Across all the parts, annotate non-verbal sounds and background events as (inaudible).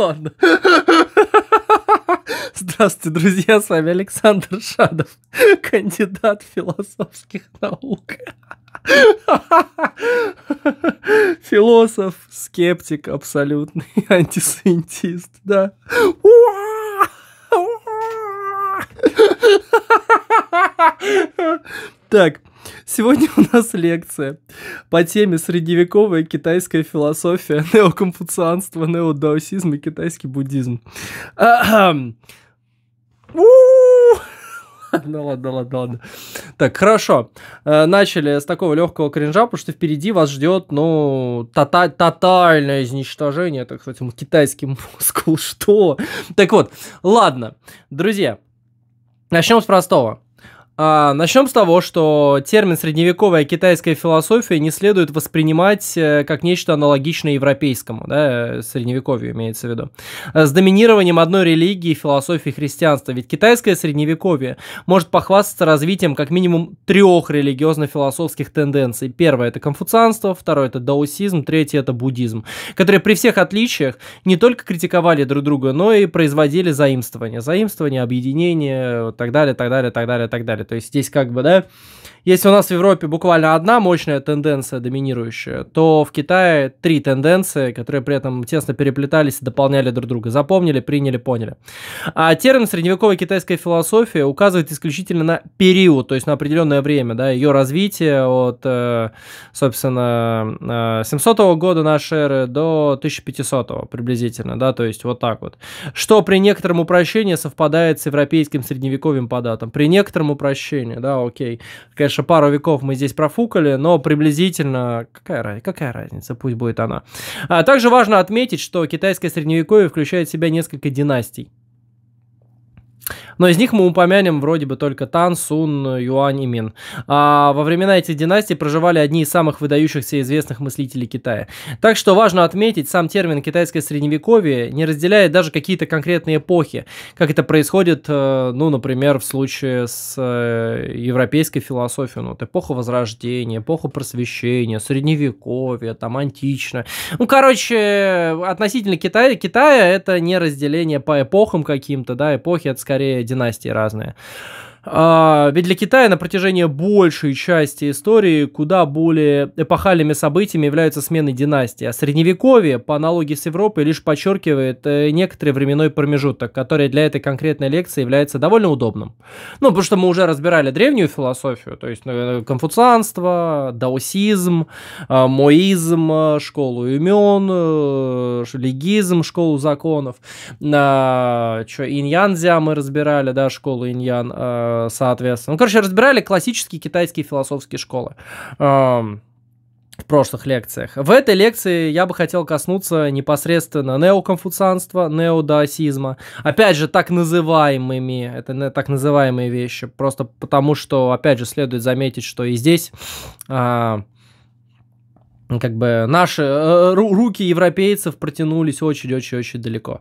Ладно. (laughs) Здравствуйте, друзья, с вами Александр Шадов, кандидат философских наук. (laughs) Философ, скептик абсолютный, (laughs) антисциентист, да. Так, Сегодня у нас лекция по теме «Средневековая китайская философия, (laughs) неоконфуцианство, неодаосизм и китайский буддизм». Ладно, ладно, ладно, ладно. Так, хорошо. Э, начали с такого легкого кринжа, потому что впереди вас ждет, ну, тотальное изничтожение, так сказать, китайским (laughs) мускул. Что? Так вот, ладно, друзья, начнем с простого. А, начнем с того, что термин средневековая китайская философия не следует воспринимать э, как нечто аналогичное европейскому, да, э, средневековью имеется в виду, э, с доминированием одной религии и философии христианства. Ведь китайское средневековье может похвастаться развитием как минимум трех религиозно-философских тенденций. Первое – это конфуцианство, второе – это даосизм, третье – это буддизм, которые при всех отличиях не только критиковали друг друга, но и производили заимствования, заимствования, объединения, так далее, так далее, так далее, так далее. То есть здесь как бы, да, если у нас в Европе буквально одна мощная тенденция доминирующая, то в Китае три тенденции, которые при этом тесно переплетались и дополняли друг друга. Запомнили, приняли, поняли. А термин средневековой китайской философии указывает исключительно на период, то есть на определенное время, да, ее развитие от, э, собственно, 700 э, -го года нашей эры до 1500 приблизительно, да, то есть вот так вот. Что при некотором упрощении совпадает с европейским средневековым по датам. При некотором упрощении, да, окей. Конечно, конечно, пару веков мы здесь профукали, но приблизительно... Какая, какая разница? Пусть будет она. А также важно отметить, что китайское средневековье включает в себя несколько династий. Но из них мы упомянем вроде бы только Тан, Сун, Юань и Мин. А во времена этих династий проживали одни из самых выдающихся и известных мыслителей Китая. Так что важно отметить, сам термин «китайское средневековье» не разделяет даже какие-то конкретные эпохи, как это происходит, э, ну, например, в случае с э, европейской философией, ну, вот эпоха Возрождения, эпоха Просвещения, Средневековье, там, античное. Ну, короче, относительно Китая, Китая это не разделение по эпохам каким-то, да, эпохи это скорее династии разные. А, ведь для Китая на протяжении большей части истории куда более эпохальными событиями являются смены династии, а средневековье, по аналогии с Европой, лишь подчеркивает э, некоторый временной промежуток, который для этой конкретной лекции является довольно удобным. Ну, потому что мы уже разбирали древнюю философию, то есть э, конфуцианство, даосизм, э, моизм, школу имен, легизм, школу законов, а, инь-ян-зя мы разбирали, да, школу инь-ян, а, Э, соответственно. Ну, короче, разбирали классические китайские философские школы эм, в прошлых лекциях. В этой лекции я бы хотел коснуться непосредственно неоконфуцианства, неодаосизма. Опять же, так называемыми, это так называемые вещи, просто потому что, опять же, следует заметить, что и здесь... А, как бы наши э, руки европейцев протянулись очень-очень-очень далеко.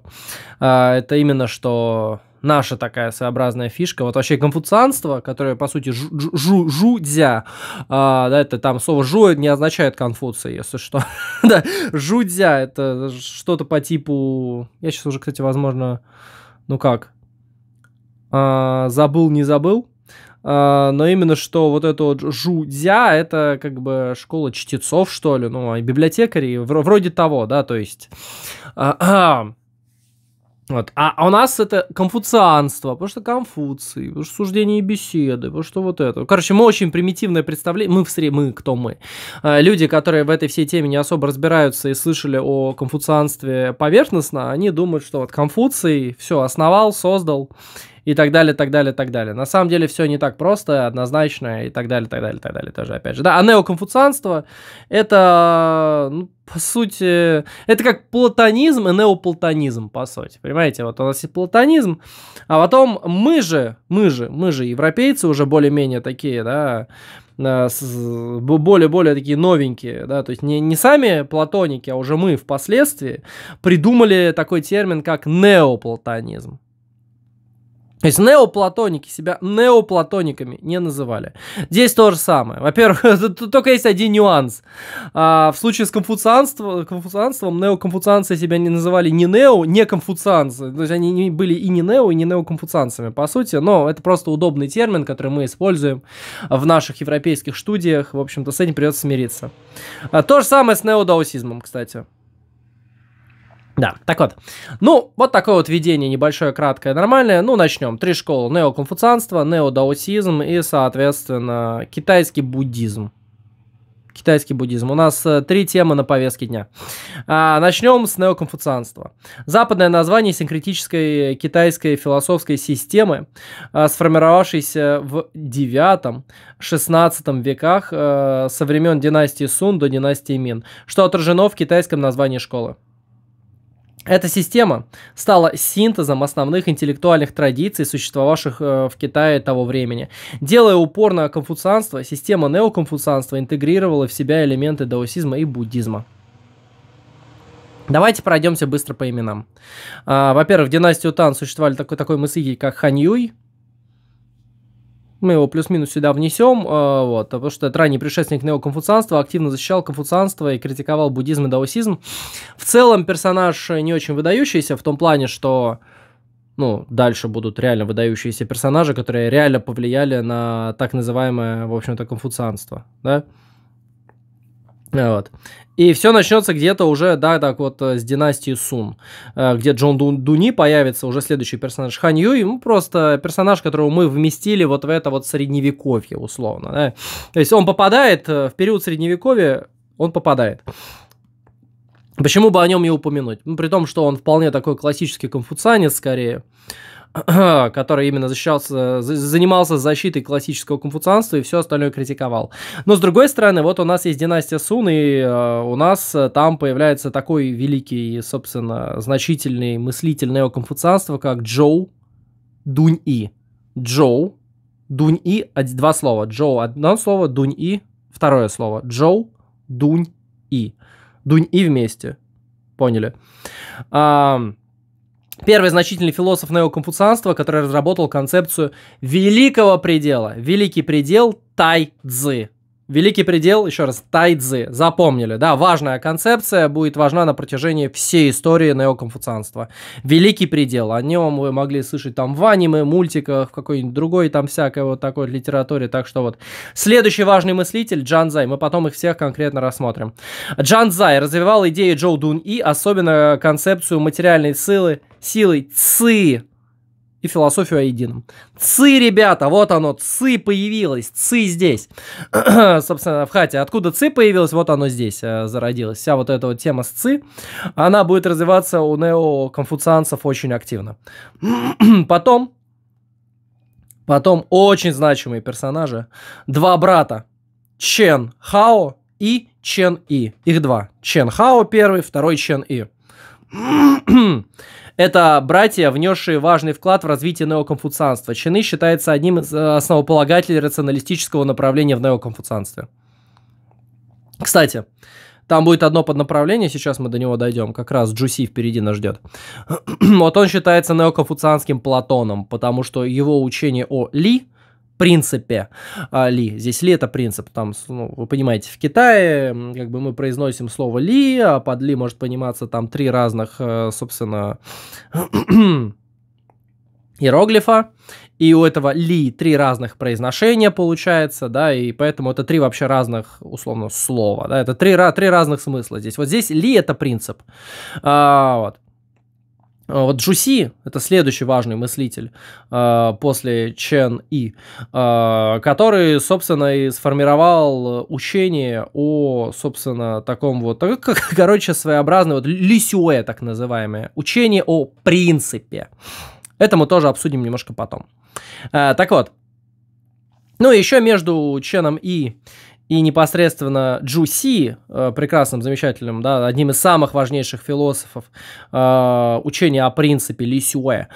А, это именно что наша такая своеобразная фишка. Вот вообще конфуцианство, которое, по сути, жу, жу, жудзя, а, да, это там слово жу не означает конфуция, если что. (laughs) да, жудзя, это что-то по типу... Я сейчас уже, кстати, возможно, ну как, а, забыл, не забыл. А, но именно что вот это вот жудзя, это как бы школа чтецов, что ли, ну, а и библиотекарей, вроде того, да, то есть... А, (clears throat) Вот. А, а, у нас это конфуцианство, потому что Конфуций, потому что суждение и беседы, потому что вот это. Короче, мы очень примитивное представление, мы в среде, мы, кто мы? Э, люди, которые в этой всей теме не особо разбираются и слышали о конфуцианстве поверхностно, они думают, что вот Конфуций все основал, создал, и так далее, так далее, так далее. На самом деле все не так просто, однозначно и так далее, так далее, так далее. Тоже опять же, да, а неоконфуцианство это, ну, по сути, это как платонизм и неоплатонизм, по сути, понимаете? Вот у нас и платонизм, а потом мы же, мы же, мы же европейцы уже более-менее такие, да, э, более-более такие новенькие, да, то есть не, не сами платоники, а уже мы впоследствии придумали такой термин, как неоплатонизм. То есть неоплатоники себя неоплатониками не называли. Здесь то же самое. Во-первых, (laughs) только есть один нюанс. А, в случае с конфуцианством, конфуцианством неоконфуцианцы себя не называли не нео, не конфуцианцы. То есть они были и не нео, и не неоконфуцианцами, по сути. Но это просто удобный термин, который мы используем в наших европейских студиях. В общем-то, с этим придется смириться. А, то же самое с неодаосизмом, кстати. Да, так вот. Ну, вот такое вот видение небольшое, краткое, нормальное. Ну, начнем. Три школы. Неоконфуцианство, неодаосизм и, соответственно, китайский буддизм. Китайский буддизм. У нас э, три темы на повестке дня. А, начнем с неоконфуцианства. Западное название синкретической китайской философской системы, э, сформировавшейся в 9-16 веках э, со времен династии Сун до династии Мин, что отражено в китайском названии школы. Эта система стала синтезом основных интеллектуальных традиций, существовавших э, в Китае того времени. Делая упор на конфуцианство, система неоконфуцианства интегрировала в себя элементы даосизма и буддизма. Давайте пройдемся быстро по именам. А, во-первых, в династию Тан существовали такой, такой мыслитель, как Хань Юй – мы его плюс-минус сюда внесем, э, вот, потому что это ранний предшественник неоконфуцианства, активно защищал конфуцианство и критиковал буддизм и даосизм. В целом персонаж э, не очень выдающийся в том плане, что ну, дальше будут реально выдающиеся персонажи, которые реально повлияли на так называемое, в общем-то, конфуцианство, да? Э, вот. И все начнется где-то уже, да, так вот, э, с династии Сун, э, где Джон Дуни появится уже следующий персонаж Хан Юй, ну, просто персонаж, которого мы вместили вот в это вот средневековье, условно, да. То есть он попадает э, в период средневековья, он попадает. Почему бы о нем не упомянуть? Ну, при том, что он вполне такой классический конфуцианец, скорее. (clears throat) который именно защищался, занимался защитой классического конфуцианства и все остальное критиковал. Но с другой стороны, вот у нас есть династия Сун, и э, у нас э, там появляется такой великий, и, собственно, значительный мыслитель неоконфуцианства, как Джоу Дунь-И. Джоу Дунь-И, два слова. Джоу одно слово, Дунь-И второе слово. Джоу Дунь-И. Дунь-И вместе. Поняли? А, Первый значительный философ неоконфуцианства, который разработал концепцию великого предела, великий предел Тай Цзы. Великий предел, еще раз, тайцзы, запомнили, да, важная концепция, будет важна на протяжении всей истории неоконфуцианства. Великий предел, о нем вы могли слышать там в аниме, мультиках, в какой-нибудь другой там всякой вот такой литературе, так что вот. Следующий важный мыслитель Джан Зай, мы потом их всех конкретно рассмотрим. Джан Зай развивал идеи Джоу Дун И, особенно концепцию материальной силы, силы Ци, и философию о едином. Ци, ребята, вот оно, ци появилось, ци здесь. (clears throat) Собственно, в хате. Откуда ци появилось, вот оно здесь э, зародилось. Вся вот эта вот тема с ци, она будет развиваться у неоконфуцианцев очень активно. (clears throat) потом, потом очень значимые персонажи. Два брата. Чен Хао и Чен И. Их два. Чен Хао первый, второй Чен И. (clears throat) Это братья, внесшие важный вклад в развитие неоконфуцианства. Чины считается одним из э, основополагателей рационалистического направления в неоконфуцианстве. Кстати, там будет одно поднаправление, сейчас мы до него дойдем. Как раз Джуси впереди нас ждет. (clears throat) вот он считается неоконфуцианским Платоном, потому что его учение о Ли – принципе а, ли. Здесь ли это принцип. Там, ну, вы понимаете, в Китае как бы мы произносим слово ли, а под ли может пониматься там три разных, э, собственно, (clears throat) иероглифа. И у этого ли три разных произношения получается, да, и поэтому это три вообще разных, условно, слова, да, это три, три разных смысла здесь. Вот здесь ли это принцип. А, вот. А, вот Джуси – это следующий важный мыслитель э, после Чен И, э, который, собственно, и сформировал учение о, собственно, таком вот, (laughs) короче, своеобразное вот лисюэ, так называемое, учение о принципе. Это мы тоже обсудим немножко потом. Э, так вот, ну, еще между Ченом И и непосредственно Джу Си, э, прекрасным, замечательным, да, одним из самых важнейших философов э, учения о принципе Ли Сюэ, э,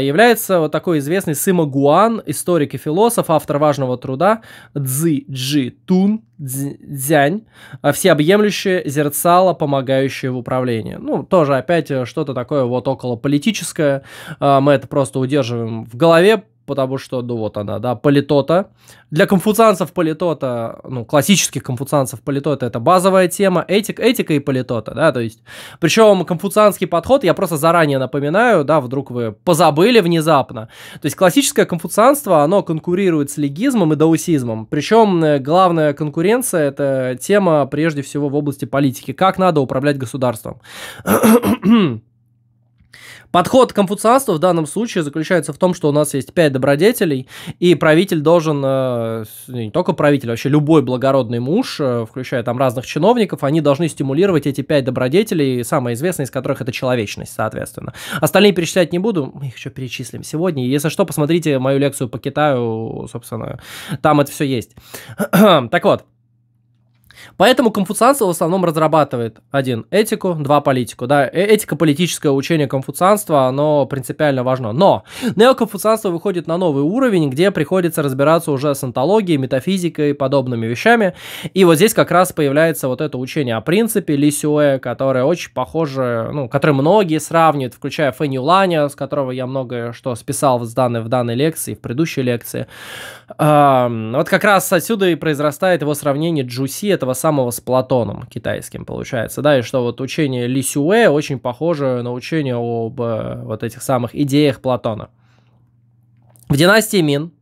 является вот такой известный Сыма Гуан, историк и философ, автор важного труда Цзи Джи Тун Дзянь, э, всеобъемлющее зерцало, помогающее в управлении. Ну, тоже опять э, что-то такое вот около политическое. Мы это просто удерживаем в голове, потому что, ну вот она, да, политота. Для конфуцианцев политота, ну, классических конфуцианцев политота это базовая тема, этик, этика и политота, да, то есть, причем конфуцианский подход, я просто заранее напоминаю, да, вдруг вы позабыли внезапно, то есть классическое конфуцианство, оно конкурирует с легизмом и даусизмом, причем э, главная конкуренция это тема прежде всего в области политики, как надо управлять государством. (clears throat) Подход к конфуцианству в данном случае заключается в том, что у нас есть пять добродетелей, и правитель должен, э, не только правитель, а вообще любой благородный муж, э, включая там разных чиновников, они должны стимулировать эти пять добродетелей, самое известное из которых это человечность, соответственно. Остальные перечислять не буду, мы их еще перечислим сегодня. Если что, посмотрите мою лекцию по Китаю, собственно, там это все есть. (clears throat) так вот, Поэтому конфуцианство в основном разрабатывает один этику, два политику. Да, э, этика политическое учение конфуцианства, оно принципиально важно. Но неоконфуцианство выходит на новый уровень, где приходится разбираться уже с антологией, метафизикой и подобными вещами. И вот здесь как раз появляется вот это учение о принципе Ли Сюэ, которое очень похоже, ну, которое многие сравнивают, включая Фэнни Ланя, с которого я многое что списал в данной, в данной лекции, в предыдущей лекции. вот как раз отсюда и произрастает его сравнение Джуси, этого самого с Платоном китайским, получается, да, и что вот учение Ли Сюэ очень похоже на учение об э, вот этих самых идеях Платона. В династии Мин,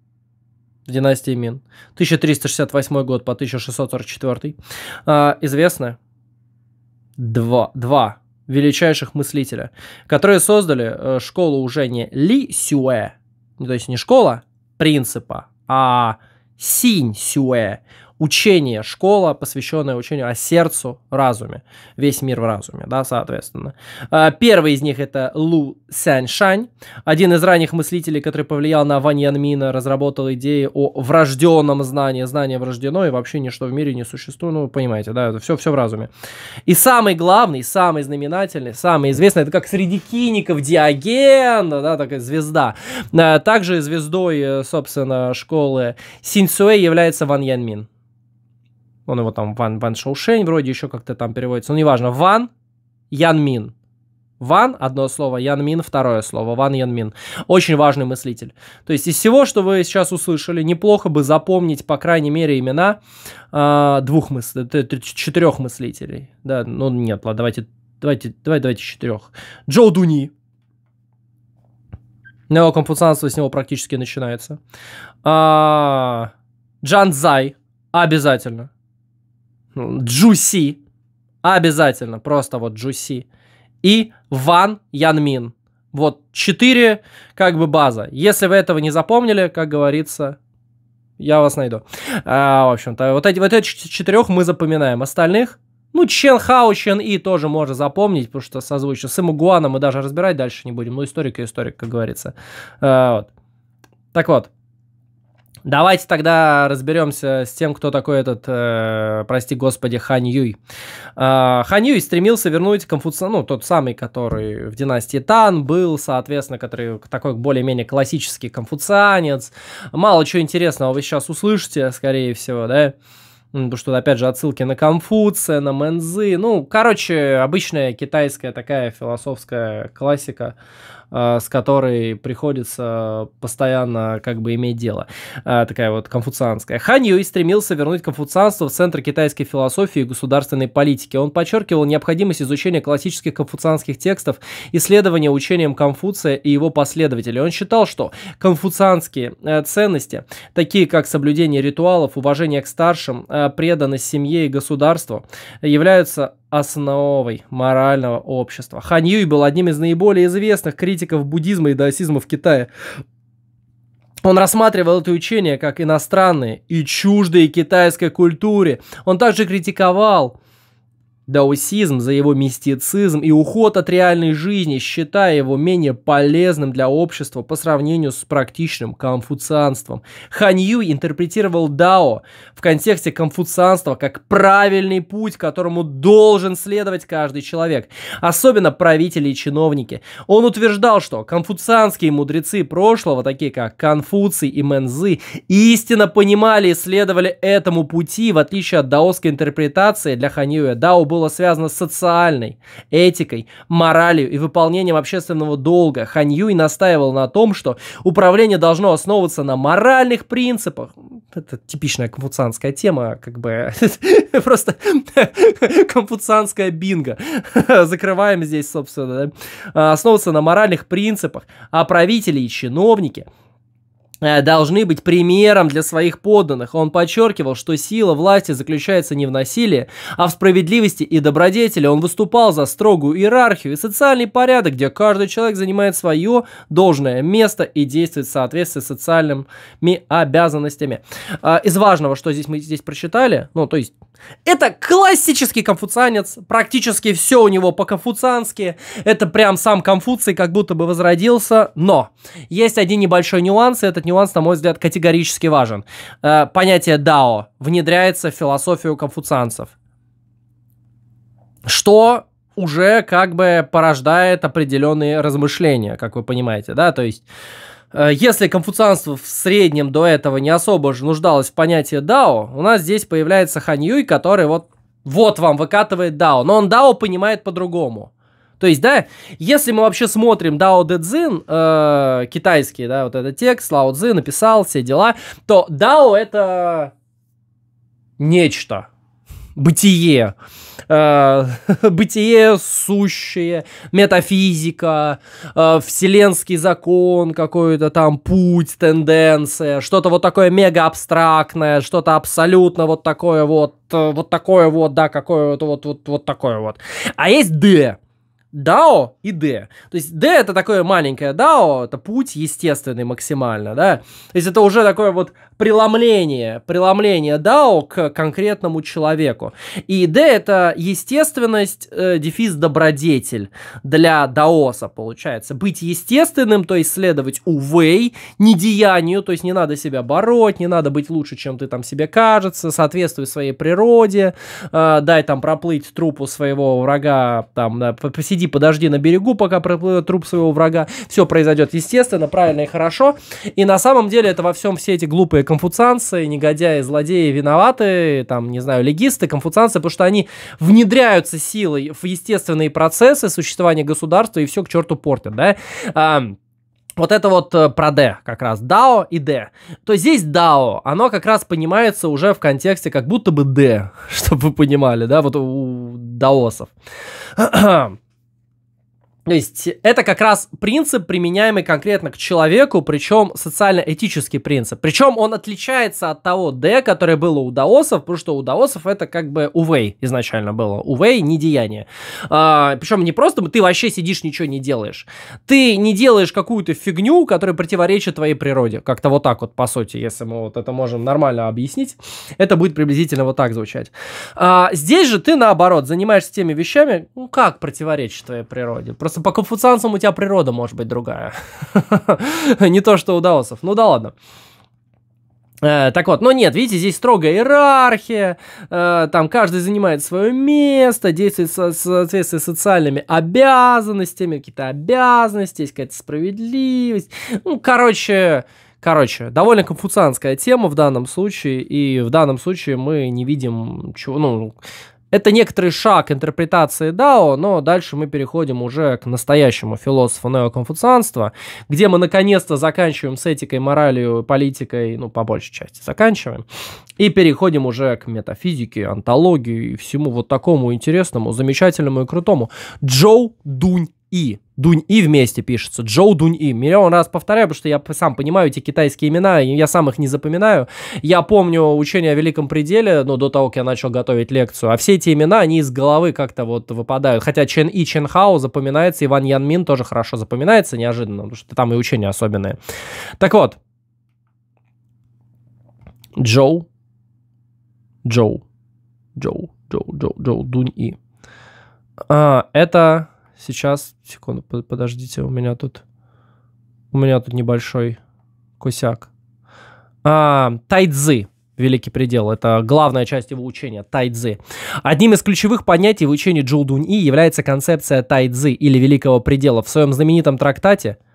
в династии Мин, 1368 год по 1644, э, известны два, два величайших мыслителя, которые создали э, школу уже не Ли Сюэ, ну, то есть не школа принципа, а Синь Сюэ, учение, школа, посвященная учению о сердцу, разуме. Весь мир в разуме, да, соответственно. А, первый из них это Лу Сяньшань, один из ранних мыслителей, который повлиял на Ван Янмина, разработал идеи о врожденном знании, знание врождено, и вообще ничто в мире не существует, ну, вы понимаете, да, это все, все в разуме. И самый главный, самый знаменательный, самый известный, это как среди киников Диоген, да, такая звезда. А, также звездой, э, собственно, школы Синьцуэ является Ван Янмин. Он его там Ван, Ван Шоушень вроде еще как-то там переводится. Ну, неважно. Ван Янмин, Ван – одно слово, Янмин второе слово, Ван Янмин, Очень важный мыслитель. То есть из всего, что вы сейчас услышали, неплохо бы запомнить, по крайней мере, имена а, э, двух мыслителей, четырех мыслителей. Да, ну нет, ладно, давайте, давайте, давайте, давайте четырех. Джо Дуни. Неоконфуцианство ну, с него практически начинается. А, Джан Зай. Обязательно. Ну, Джуси. Обязательно, просто вот Джуси. И Ван Янмин. Вот четыре как бы база. Если вы этого не запомнили, как говорится, я вас найду. А, в общем-то, вот эти вот эти четырех мы запоминаем. Остальных, ну, Чен Хао, Чен И тоже можно запомнить, потому что созвучно. С Имугуаном мы даже разбирать дальше не будем. Ну, историк и историк, как говорится. А, вот. Так вот, Давайте тогда разберемся с тем, кто такой этот, э, прости господи, Хан Юй. Э, Хан Юй стремился вернуть Конфуци... ну, тот самый, который в династии Тан был, соответственно, который такой более-менее классический конфуцианец. Мало чего интересного вы сейчас услышите, скорее всего, да? Потому что, опять же, отсылки на Конфуция, на Мэнзы. Ну, короче, обычная китайская такая философская классика. Э, с которой приходится постоянно как бы иметь дело. Э, такая вот конфуцианская. Хан Юй стремился вернуть конфуцианство в центр китайской философии и государственной политики. Он подчеркивал необходимость изучения классических конфуцианских текстов, исследования учением Конфуция и его последователей. Он считал, что конфуцианские э, ценности, такие как соблюдение ритуалов, уважение к старшим, преданность семье и государству, являются основой морального общества. Хан Юй был одним из наиболее известных критиков буддизма и даосизма в Китае. Он рассматривал это учение как иностранные и чуждые китайской культуре. Он также критиковал Даосизм за его мистицизм и уход от реальной жизни, считая его менее полезным для общества по сравнению с практичным конфуцианством. Хань Юй интерпретировал Дао в контексте конфуцианства как правильный путь, которому должен следовать каждый человек, особенно правители и чиновники. Он утверждал, что конфуцианские мудрецы прошлого, такие как Конфуций и Мэнзы, истинно понимали и следовали этому пути, в отличие от даосской интерпретации для Хань Юя. Дао было связано с социальной, этикой, моралью и выполнением общественного долга, Хань Юй настаивал на том, что управление должно основываться на моральных принципах. Это типичная конфуцианская тема, как бы (laughs) просто конфуцианская бинго. Закрываем здесь, собственно. Основываться на моральных принципах, а правители и чиновники – Э, должны быть примером для своих подданных. Он подчеркивал, что сила власти заключается не в насилии, а в справедливости и добродетели. Он выступал за строгую иерархию и социальный порядок, где каждый человек занимает свое должное место и действует в соответствии с социальными обязанностями. А, из важного, что здесь мы здесь прочитали, ну, то есть это классический конфуцианец, практически все у него по-конфуциански, это прям сам Конфуций как будто бы возродился, но есть один небольшой нюанс, и этот нюанс, на мой взгляд, категорически важен. Э, понятие дао внедряется в философию конфуцианцев, что уже как бы порождает определенные размышления, как вы понимаете, да, то есть Э, если конфуцианство в среднем до этого не особо же нуждалось в понятии дао, у нас здесь появляется ханьюй, который вот, вот вам выкатывает дао. Но он дао понимает по-другому. То есть, да, если мы вообще смотрим Дао Дэ Цзин, э, китайский, да, вот этот текст, Лао Цзы написал, все дела, то Дао это нечто бытие, э, (laughs) бытие сущее, метафизика, э, вселенский закон какой-то там, путь, тенденция, что-то вот такое мега абстрактное, что-то абсолютно вот такое вот, э, вот такое вот, да, какое вот, вот, вот, вот такое вот. А есть Д, DAO и D. То есть D это такое маленькое DAO, это путь естественный максимально, да. То есть это уже такое вот преломление, преломление DAO к конкретному человеку. И D это естественность, э, дефис добродетель для даоса получается. Быть естественным, то есть следовать увей, не деянию, то есть не надо себя бороть, не надо быть лучше, чем ты там себе кажется, соответствуй своей природе, э, дай там проплыть трупу своего врага, там, да, посиди посиди, подожди на берегу, пока проплывет труп своего врага. Все произойдет естественно, правильно и хорошо. И на самом деле это во всем все эти глупые конфуцианцы, негодяи, злодеи виноваты, там, не знаю, легисты, конфуцианцы, потому что они внедряются силой в естественные процессы существования государства и все к черту портят, да? А, вот это вот э, про Д, как раз, Дао и Д. То здесь Дао, оно как раз понимается уже в контексте как будто бы Д, (laughs) чтобы вы понимали, да, вот у даосов. (clears throat) То есть это как раз принцип, применяемый конкретно к человеку, причем социально-этический принцип. Причем он отличается от того Д, которое было у даосов, потому что у даосов это как бы увей изначально было. Увей не деяние. А, причем не просто ты вообще сидишь, ничего не делаешь. Ты не делаешь какую-то фигню, которая противоречит твоей природе. Как-то вот так вот, по сути, если мы вот это можем нормально объяснить, это будет приблизительно вот так звучать. А, здесь же ты, наоборот, занимаешься теми вещами, ну как противоречит твоей природе. Просто Просто по конфуцианцам у тебя природа может быть другая. (laughs) Не то, что у даосов. Ну да ладно. Э, так вот, но ну нет, видите, здесь строгая иерархия, э, там каждый занимает свое место, действует в соответствии с социальными обязанностями, какие-то обязанности, есть какая-то справедливость. Ну, короче, короче, довольно конфуцианская тема в данном случае, и в данном случае мы не видим чего, ну, это некоторый шаг интерпретации Дао, но дальше мы переходим уже к настоящему философу неоконфуцианства, где мы наконец-то заканчиваем с этикой, моралью, политикой, ну, по большей части заканчиваем, и переходим уже к метафизике, антологии и всему вот такому интересному, замечательному и крутому. Джоу Дунь и. Дунь И вместе пишется. Джоу Дунь И. Миллион раз повторяю, потому что я сам понимаю эти китайские имена, я сам их не запоминаю. Я помню учение о Великом Пределе, ну, до того, как я начал готовить лекцию. А все эти имена, они из головы как-то вот выпадают. Хотя Чен И, Чен Хао запоминается, Иван Ян Мин тоже хорошо запоминается, неожиданно, потому что там и учения особенные. Так вот. Джоу. Джоу. Джоу. Джоу, Джоу, Джоу, Дунь И. А, это Сейчас, секунду, подождите, у меня тут... У меня тут небольшой косяк. А, тайцзы. Великий предел. Это главная часть его учения, тайцзы. Одним из ключевых понятий в учении Джулдунь И является концепция тайцзы или великого предела. В своем знаменитом трактате –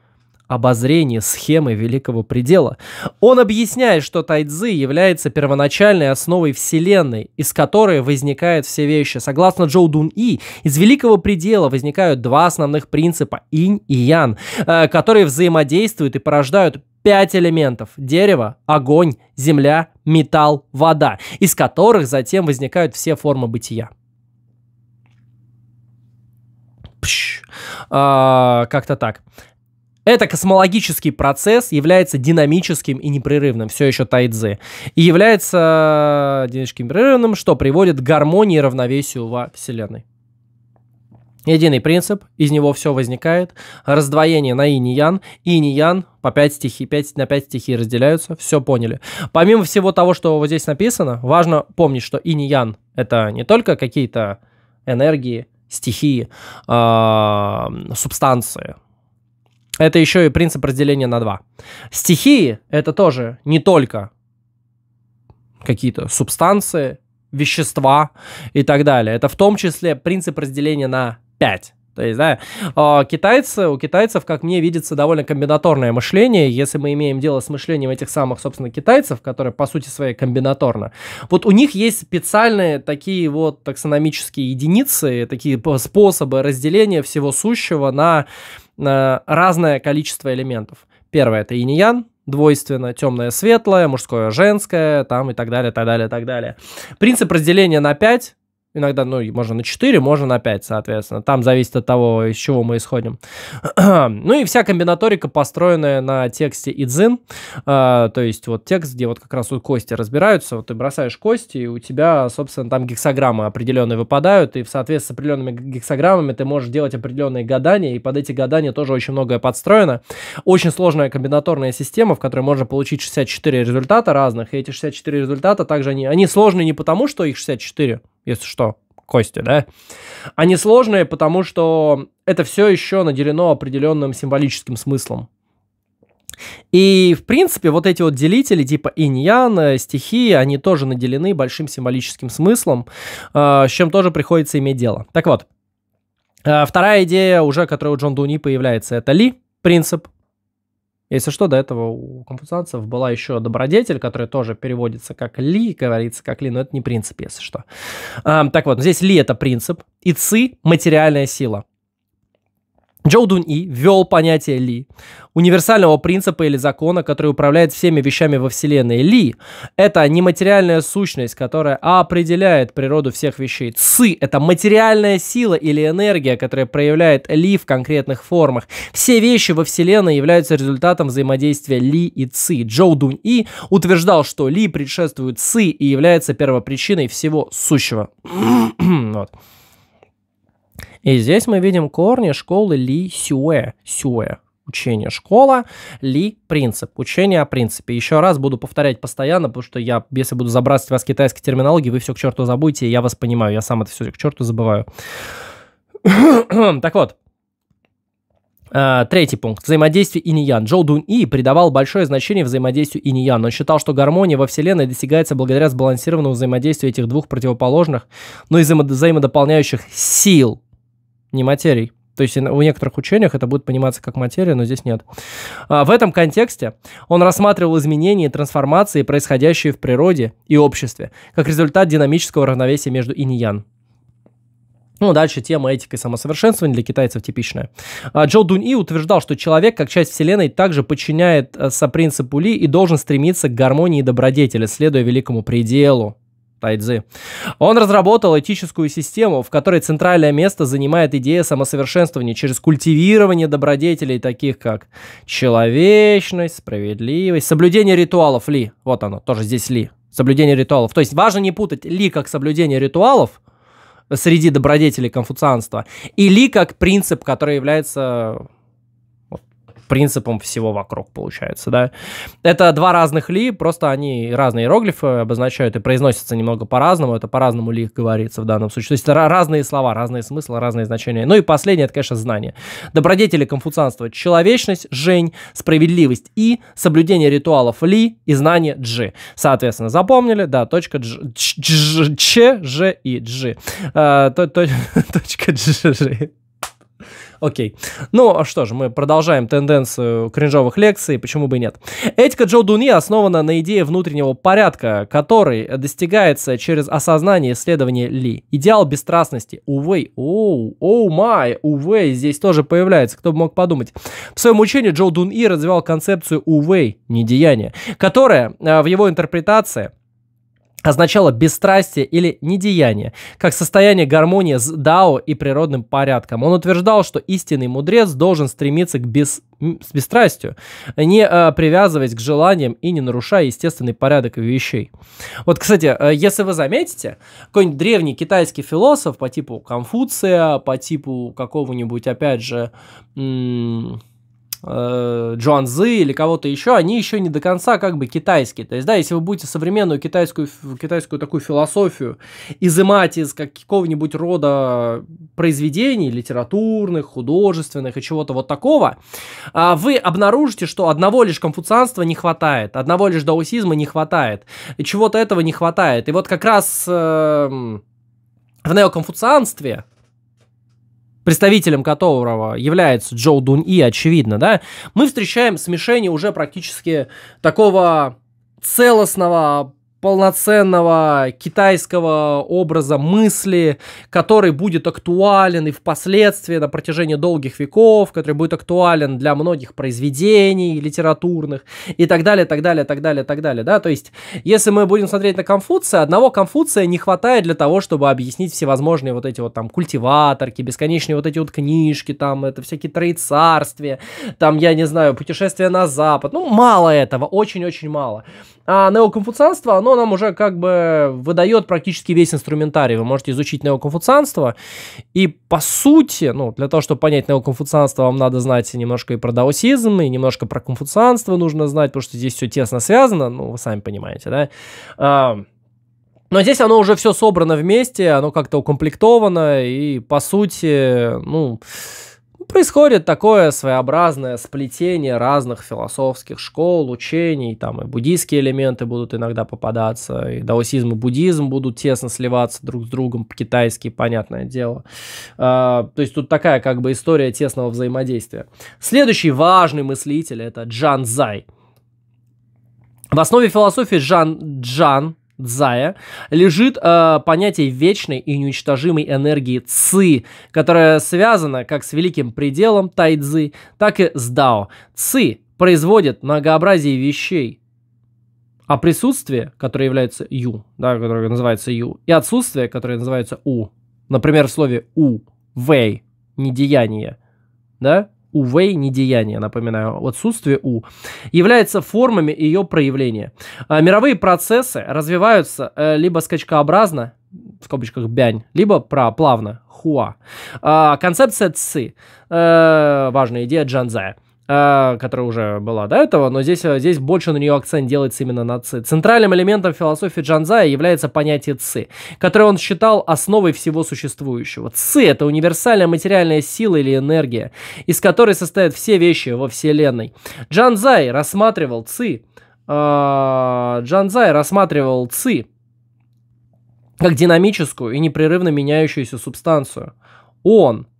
обозрение схемы Великого Предела. Он объясняет, что тайцзы является первоначальной основой Вселенной, из которой возникают все вещи. Согласно Джоу Дун И, из Великого Предела возникают два основных принципа – инь и ян, э, которые взаимодействуют и порождают пять элементов – дерево, огонь, земля, металл, вода, из которых затем возникают все формы бытия. А, как-то так. Это космологический процесс является динамическим и непрерывным, все еще тайцзы, и является э, динамическим и непрерывным, что приводит к гармонии и равновесию во Вселенной. Единый принцип, из него все возникает. Раздвоение на инь и ян. Инь и ян по 5 стихий, 5 на 5 стихий разделяются, все поняли. Помимо всего того, что вот здесь написано, важно помнить, что инь и ян – это не только какие-то энергии, стихии, а, субстанции, это еще и принцип разделения на два. Стихии — это тоже не только какие-то субстанции, вещества и так далее. Это в том числе принцип разделения на пять То есть, да, а, китайцы, у китайцев, как мне видится, довольно комбинаторное мышление. Если мы имеем дело с мышлением этих самых, собственно, китайцев, которые по сути своей комбинаторно, вот у них есть специальные такие вот таксономические единицы, такие способы разделения всего сущего на разное количество элементов. Первое это иньян, двойственно, темное, светлое, мужское, женское, там и так далее, так далее, так далее. Принцип разделения на 5 Иногда, ну, можно на 4, можно на 5, соответственно. Там зависит от того, из чего мы исходим. (clears throat) ну и вся комбинаторика, построенная на тексте идзин. Э, то есть вот текст, где вот как раз вот кости разбираются. Вот ты бросаешь кости, и у тебя, собственно, там гексограммы определенные выпадают. И в соответствии с определенными гексограммами ты можешь делать определенные гадания. И под эти гадания тоже очень многое подстроено. Очень сложная комбинаторная система, в которой можно получить 64 результата разных. И эти 64 результата также они, они сложные не потому, что их 64, если что, кости, да. Они сложные, потому что это все еще наделено определенным символическим смыслом. И, в принципе, вот эти вот делители типа иньян, э, стихии, они тоже наделены большим символическим смыслом, э, с чем тоже приходится иметь дело. Так вот, э, вторая идея уже, которая у Джон Дуни появляется, это Ли, принцип, если что, до этого у конфуцианцев была еще добродетель, которая тоже переводится как ли, говорится как ли, но это не принцип, если что. А, так вот, здесь ли это принцип, и ци – материальная сила. Джоу Дун И ввел понятие Ли, универсального принципа или закона, который управляет всеми вещами во Вселенной. Ли – это нематериальная сущность, которая определяет природу всех вещей. Ци – это материальная сила или энергия, которая проявляет Ли в конкретных формах. Все вещи во Вселенной являются результатом взаимодействия Ли и Ци. Джоу Дун И утверждал, что Ли предшествует Ци и является первопричиной всего сущего. (clears throat) вот. И здесь мы видим корни школы Ли Сюэ. Сюэ учение школа, ли принцип, учение о принципе. Еще раз буду повторять постоянно, потому что я, если буду забрасывать вас китайской терминологии, вы все к черту забудете, я вас понимаю, я сам это все к черту забываю. (clears throat) так вот, а, Третий пункт. Взаимодействие инь-ян. Джоу Дун И придавал большое значение взаимодействию инь-ян. Он считал, что гармония во Вселенной достигается благодаря сбалансированному взаимодействию этих двух противоположных, но и взаимодополняющих сил не материй. То есть у некоторых учениях это будет пониматься как материя, но здесь нет. А в этом контексте он рассматривал изменения и трансформации, происходящие в природе и обществе, как результат динамического равновесия между инь Ну, дальше тема этика самосовершенствования для китайцев типичная. Джо а Дунь И утверждал, что человек, как часть Вселенной, также подчиняет э, принципу Ли и должен стремиться к гармонии и добродетели, следуя великому пределу. Тайдзи. Он разработал этическую систему, в которой центральное место занимает идея самосовершенствования через культивирование добродетелей, таких как человечность, справедливость, соблюдение ритуалов Ли. Вот оно, тоже здесь Ли. Соблюдение ритуалов. То есть важно не путать Ли как соблюдение ритуалов среди добродетелей конфуцианства и Ли как принцип, который является принципом всего вокруг, получается, да. Это два разных ли, просто они разные иероглифы обозначают и произносятся немного по-разному, это по-разному ли говорится в данном случае. То есть это разные слова, разные смыслы, разные значения. Ну и последнее, это, конечно, знание. Добродетели конфуцианства – человечность, жень, справедливость и, соблюдение ритуалов ли и знание джи. Соответственно, запомнили, да, точка дж, дж, дж, ч, ж и джи. Э, то, то, (laughs) точка джи. Окей. Ну а что ж, мы продолжаем тенденцию кринжовых лекций, почему бы и нет. Этика Джо Дуни основана на идее внутреннего порядка, который достигается через осознание исследования Ли. Идеал бесстрастности. Увы, оу, оу май, увы, здесь тоже появляется, кто бы мог подумать. В своем учении Джо Дуни развивал концепцию увы, недеяния, которая а, в его интерпретации – означало бесстрастие или недеяние, как состояние гармонии с Дао и природным порядком. Он утверждал, что истинный мудрец должен стремиться к без с бесстрастию, не э, привязываясь к желаниям и не нарушая естественный порядок вещей. Вот, кстати, э, если вы заметите, какой-нибудь древний китайский философ по типу Конфуция, по типу какого-нибудь, опять же, м- э, Джуанзы или кого-то еще, они еще не до конца как бы китайские. То есть, да, если вы будете современную китайскую, китайскую такую философию изымать из какого-нибудь рода произведений, литературных, художественных и чего-то вот такого, а, вы обнаружите, что одного лишь конфуцианства не хватает, одного лишь даосизма не хватает, чего-то этого не хватает. И вот как раз эм, в неоконфуцианстве представителем которого является Джо Дун И, очевидно, да, мы встречаем смешение уже практически такого целостного полноценного китайского образа мысли, который будет актуален и впоследствии на протяжении долгих веков, который будет актуален для многих произведений литературных и так далее, так далее, так далее, так далее, да, то есть, если мы будем смотреть на Конфуция, одного Конфуция не хватает для того, чтобы объяснить всевозможные вот эти вот там культиваторки, бесконечные вот эти вот книжки, там, это всякие троецарствия, там, я не знаю, путешествия на Запад, ну, мало этого, очень-очень мало. А неоконфуцианство, оно оно нам уже как бы выдает практически весь инструментарий. Вы можете изучить неоконфуцианство, и по сути, ну, для того, чтобы понять неоконфуцианство, вам надо знать немножко и про даосизм, и немножко про конфуцианство нужно знать, потому что здесь все тесно связано, ну, вы сами понимаете, да. А, но здесь оно уже все собрано вместе, оно как-то укомплектовано, и по сути, ну, ну, происходит такое своеобразное сплетение разных философских школ, учений, там и буддийские элементы будут иногда попадаться, и даосизм и буддизм будут тесно сливаться друг с другом, китайский, понятное дело. А, то есть тут такая как бы история тесного взаимодействия. Следующий важный мыслитель это Джан Зай. В основе философии Жан, Джан дзая, лежит э, понятие вечной и неуничтожимой энергии ци, которая связана как с великим пределом тайцзы, так и с дао. Ци производит многообразие вещей, а присутствие, которое является ю, да, которое называется ю, и отсутствие, которое называется у, например, в слове у, вей, недеяние, да, увей, недеяние, напоминаю, отсутствие у, является формами ее проявления. А, мировые процессы развиваются э, либо скачкообразно, в скобочках бянь, либо про плавно, хуа. А, концепция ци, э, важная идея Джанзая – а, которая уже была до этого, но здесь, э, здесь больше на нее акцент делается именно на ци. Центральным элементом философии Джанзая является понятие ци, которое он считал основой всего существующего. Ци – это универсальная материальная сила или энергия, из которой состоят все вещи во Вселенной. Джанзай рассматривал ци, э, а, Джанзай рассматривал ци как динамическую и непрерывно меняющуюся субстанцию. Он –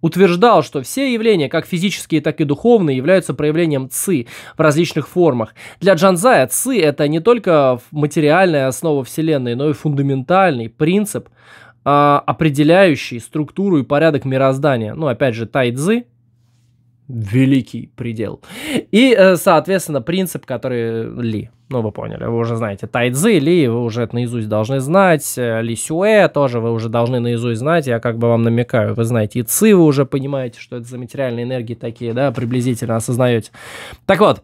утверждал, что все явления, как физические, так и духовные, являются проявлением ци в различных формах. Для Джанзая ци – это не только материальная основа Вселенной, но и фундаментальный принцип, а, определяющий структуру и порядок мироздания. Ну, опять же, тайцзы, великий предел. И, э, соответственно, принцип, который Ли. Ну, вы поняли, вы уже знаете. Тайцзы, Ли, вы уже это наизусть должны знать. Э, Ли Сюэ тоже вы уже должны наизусть знать. Я как бы вам намекаю. Вы знаете и Ци, вы уже понимаете, что это за материальные энергии такие, да, приблизительно осознаете. Так вот.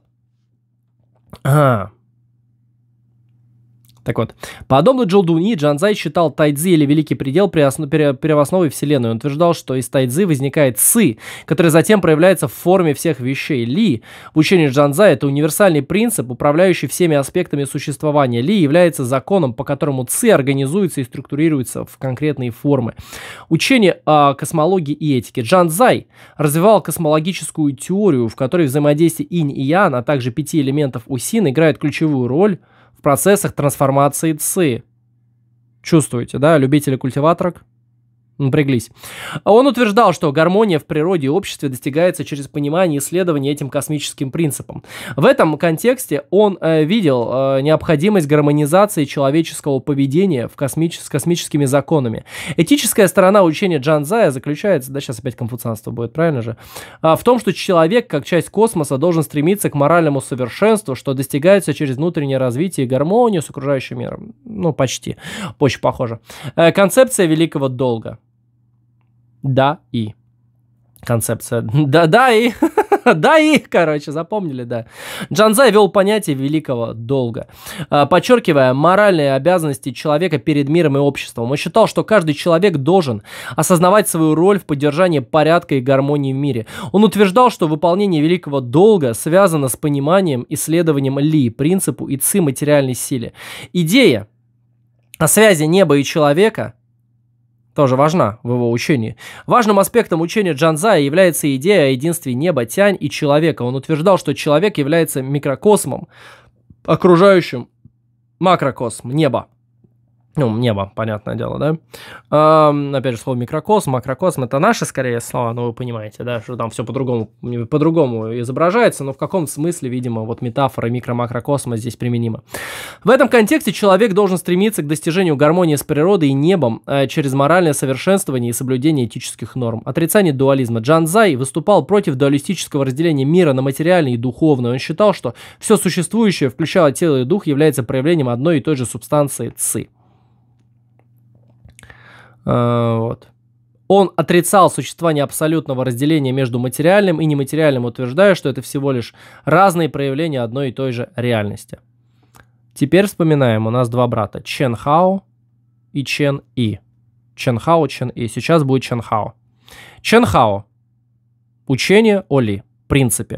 А, так вот, подобно Джилдуни, Джанзай считал тайдзи или великий предел первоосновой вселенной. Он утверждал, что из тайдзи возникает сы, который затем проявляется в форме всех вещей. Ли в учении Джанзая это универсальный принцип, управляющий всеми аспектами существования. Ли является законом, по которому ци организуется и структурируется в конкретные формы. Учение о космологии и этике. Джанзай развивал космологическую теорию, в которой взаимодействие инь и ян, а также пяти элементов усин играет ключевую роль – в процессах трансформации ЦИ. Чувствуете, да, любители культиваторок? напряглись. Он утверждал, что гармония в природе и обществе достигается через понимание и исследование этим космическим принципам. В этом контексте он э, видел э, необходимость гармонизации человеческого поведения в космич... с космическими законами. Этическая сторона учения Джанзая заключается, да сейчас опять конфуцианство будет, правильно же, э, в том, что человек, как часть космоса, должен стремиться к моральному совершенству, что достигается через внутреннее развитие и гармонию с окружающим миром. Ну, почти. Очень похоже. Э, концепция великого долга да и. Концепция да-да (laughs) и. (laughs) Да и, короче, запомнили, да. Джанзай вел понятие великого долга, а, подчеркивая моральные обязанности человека перед миром и обществом. Он считал, что каждый человек должен осознавать свою роль в поддержании порядка и гармонии в мире. Он утверждал, что выполнение великого долга связано с пониманием и следованием Ли, принципу и ци материальной силе. Идея о связи неба и человека – тоже важна в его учении. Важным аспектом учения Джанзая является идея о единстве неба, тянь и человека. Он утверждал, что человек является микрокосмом, окружающим макрокосм, небо ну, небо, понятное дело, да. Эм, опять же, слово микрокосм, макрокосм, это наши, скорее, слова, но ну, вы понимаете, да, что там все по-другому, по-другому изображается, но в каком смысле, видимо, вот метафора микро-макрокосма здесь применима. В этом контексте человек должен стремиться к достижению гармонии с природой и небом э, через моральное совершенствование и соблюдение этических норм. Отрицание дуализма. джан Джанзай выступал против дуалистического разделения мира на материальный и духовный. Он считал, что все существующее, включая тело и дух, является проявлением одной и той же субстанции ци. Э, вот. Он отрицал существование абсолютного разделения между материальным и нематериальным, утверждая, что это всего лишь разные проявления одной и той же реальности. Теперь вспоминаем, у нас два брата, Чен Хао и Чен И. Чен Хао, Чен И. Сейчас будет Чен Хао. Чен Хао. Учение о Ли, в принципе.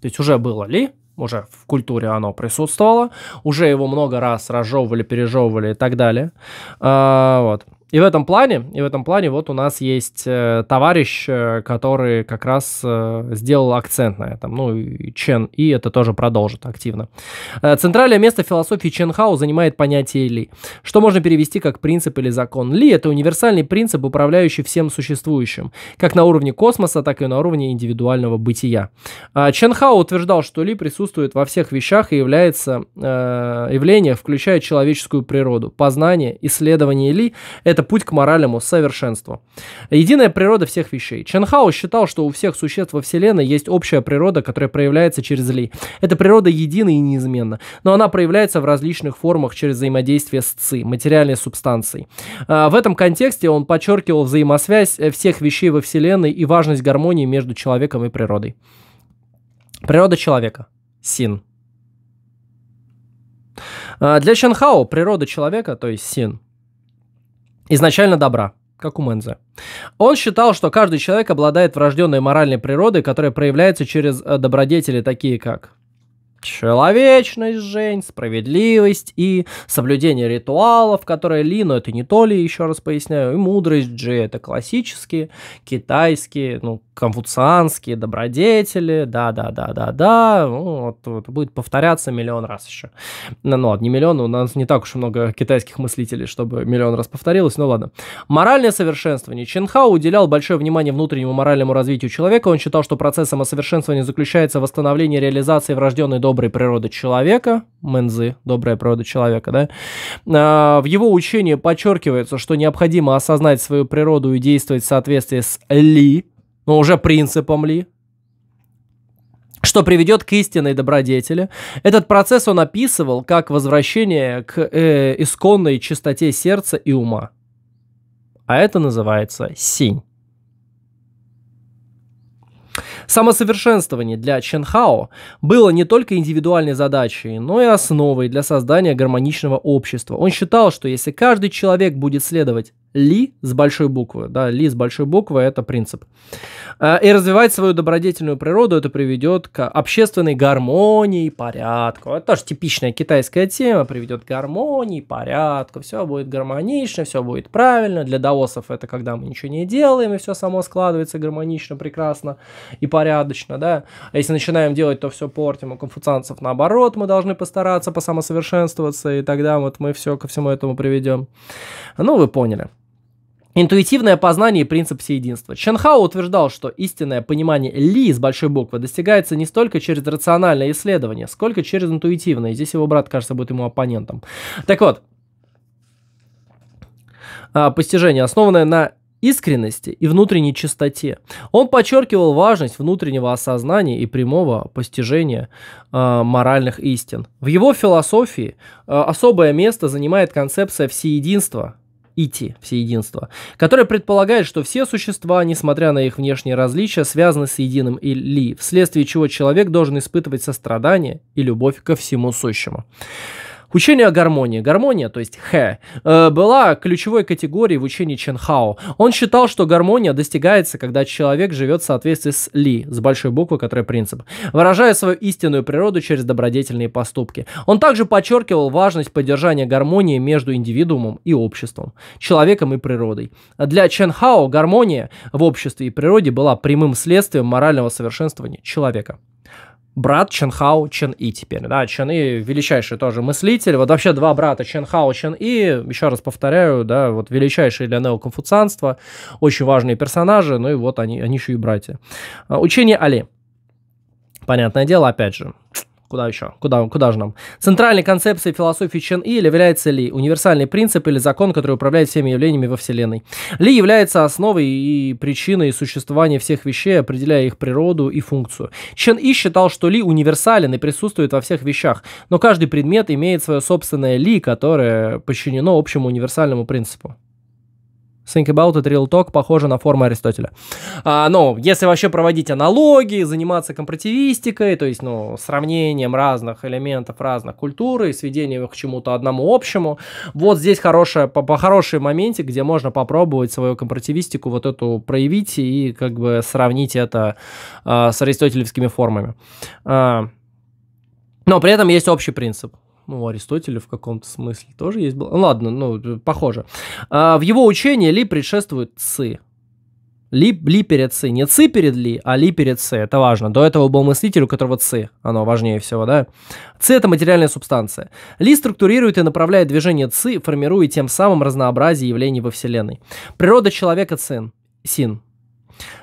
То есть уже было Ли, уже в культуре оно присутствовало, уже его много раз разжевывали, пережевывали и так далее. А, вот. И в этом плане, и в этом плане вот у нас есть э, товарищ, э, который как раз э, сделал акцент на этом. Ну, и Чен И это тоже продолжит активно. Э, центральное место философии Чен Хао занимает понятие Ли, что можно перевести как принцип или закон. Ли – это универсальный принцип, управляющий всем существующим, как на уровне космоса, так и на уровне индивидуального бытия. Э, Чен Хао утверждал, что Ли присутствует во всех вещах и является э, явлением, включая человеческую природу. Познание, исследование Ли – это путь к моральному совершенству. Единая природа всех вещей. Ченхао считал, что у всех существ во Вселенной есть общая природа, которая проявляется через Ли. Эта природа едина и неизменна, но она проявляется в различных формах через взаимодействие с ЦИ, материальной субстанцией. А, в этом контексте он подчеркивал взаимосвязь э, всех вещей во Вселенной и важность гармонии между человеком и природой. Природа человека. Син. А, для Чанхао природа человека, то есть син, изначально добра, как у Мензе. Он считал, что каждый человек обладает врожденной моральной природой, которая проявляется через э, добродетели, такие как человечность, Жень, справедливость и соблюдение ритуалов, которые Ли, но это не то ли, еще раз поясняю, и мудрость Джи, это классические, китайские, ну, конфуцианские добродетели, да-да-да-да-да, ну, вот, вот, будет повторяться миллион раз еще. Ну, ну ладно, не миллион, у нас не так уж много китайских мыслителей, чтобы миллион раз повторилось, Но ну ладно. Моральное совершенствование. Хао уделял большое внимание внутреннему моральному развитию человека, он считал, что процесс самосовершенствования заключается в восстановлении реализации врожденной доброй природы человека, мэнзы, добрая природа человека, да. А, в его учении подчеркивается, что необходимо осознать свою природу и действовать в соответствии с ли, но уже принципом ли, что приведет к истинной добродетели. Этот процесс он описывал как возвращение к э, исконной чистоте сердца и ума. А это называется синь. Самосовершенствование для Ченхао было не только индивидуальной задачей, но и основой для создания гармоничного общества. Он считал, что если каждый человек будет следовать ли с большой буквы, да, Ли с большой буквы – это принцип. Э, и развивать свою добродетельную природу это приведет к общественной гармонии, порядку. Это тоже типичная китайская тема, приведет к гармонии, порядку, все будет гармонично, все будет правильно. Для даосов это когда мы ничего не делаем, и все само складывается гармонично, прекрасно и порядочно, да. А если начинаем делать, то все портим. У конфуцианцев наоборот, мы должны постараться посамосовершенствоваться, и тогда вот мы все ко всему этому приведем. Ну, вы поняли. Интуитивное познание и принцип всеединства. Ченхао утверждал, что истинное понимание Ли с большой буквы достигается не столько через рациональное исследование, сколько через интуитивное. здесь его брат, кажется, будет ему оппонентом. Так вот, а, постижение, основанное на искренности и внутренней чистоте. Он подчеркивал важность внутреннего осознания и прямого постижения э, моральных истин. В его философии э, особое место занимает концепция всеединства – Ити, всеединство, которое предполагает, что все существа, несмотря на их внешние различия, связаны с единым или, вследствие чего человек должен испытывать сострадание и любовь ко всему сущему. Учение о гармонии. Гармония, то есть хэ, э, была ключевой категорией в учении Ченхао. Он считал, что гармония достигается, когда человек живет в соответствии с ли, с большой буквы, которая принцип, выражая свою истинную природу через добродетельные поступки. Он также подчеркивал важность поддержания гармонии между индивидуумом и обществом, человеком и природой. Для Ченхао гармония в обществе и природе была прямым следствием морального совершенствования человека брат Чен Хао Чен И теперь. Да, Чен И величайший тоже мыслитель. Вот вообще два брата Чен Хао Чен И, еще раз повторяю, да, вот величайшие для неоконфуцианства, очень важные персонажи, ну и вот они, они еще и братья. А, учение Али. Понятное дело, опять же, Куда еще? Куда, куда же нам? Центральной концепцией философии Чен И является Ли, универсальный принцип или закон, который управляет всеми явлениями во Вселенной. Ли является основой и причиной существования всех вещей, определяя их природу и функцию. Чен И считал, что Ли универсален и присутствует во всех вещах, но каждый предмет имеет свое собственное Ли, которое подчинено общему универсальному принципу. Think about it, real talk похоже на форму Аристотеля. А, ну, если вообще проводить аналогии, заниматься компротивистикой, то есть, ну, сравнением разных элементов разных культур и сведением их к чему-то одному общему, вот здесь хорошая, по, по хороший моментик, где можно попробовать свою компротивистику вот эту проявить и как бы сравнить это а, с аристотелевскими формами. А, но при этом есть общий принцип ну, у Аристотеля в каком-то смысле тоже есть было. Ладно, ну, э, похоже. А, в его учении ли предшествует ци. Ли, ли перед ци. Не ци перед ли, а ли перед ци. Это важно. До этого был мыслитель, у которого ци. Оно важнее всего, да? Ци – это материальная субстанция. Ли структурирует и направляет движение ци, формируя тем самым разнообразие явлений во Вселенной. Природа человека – Син.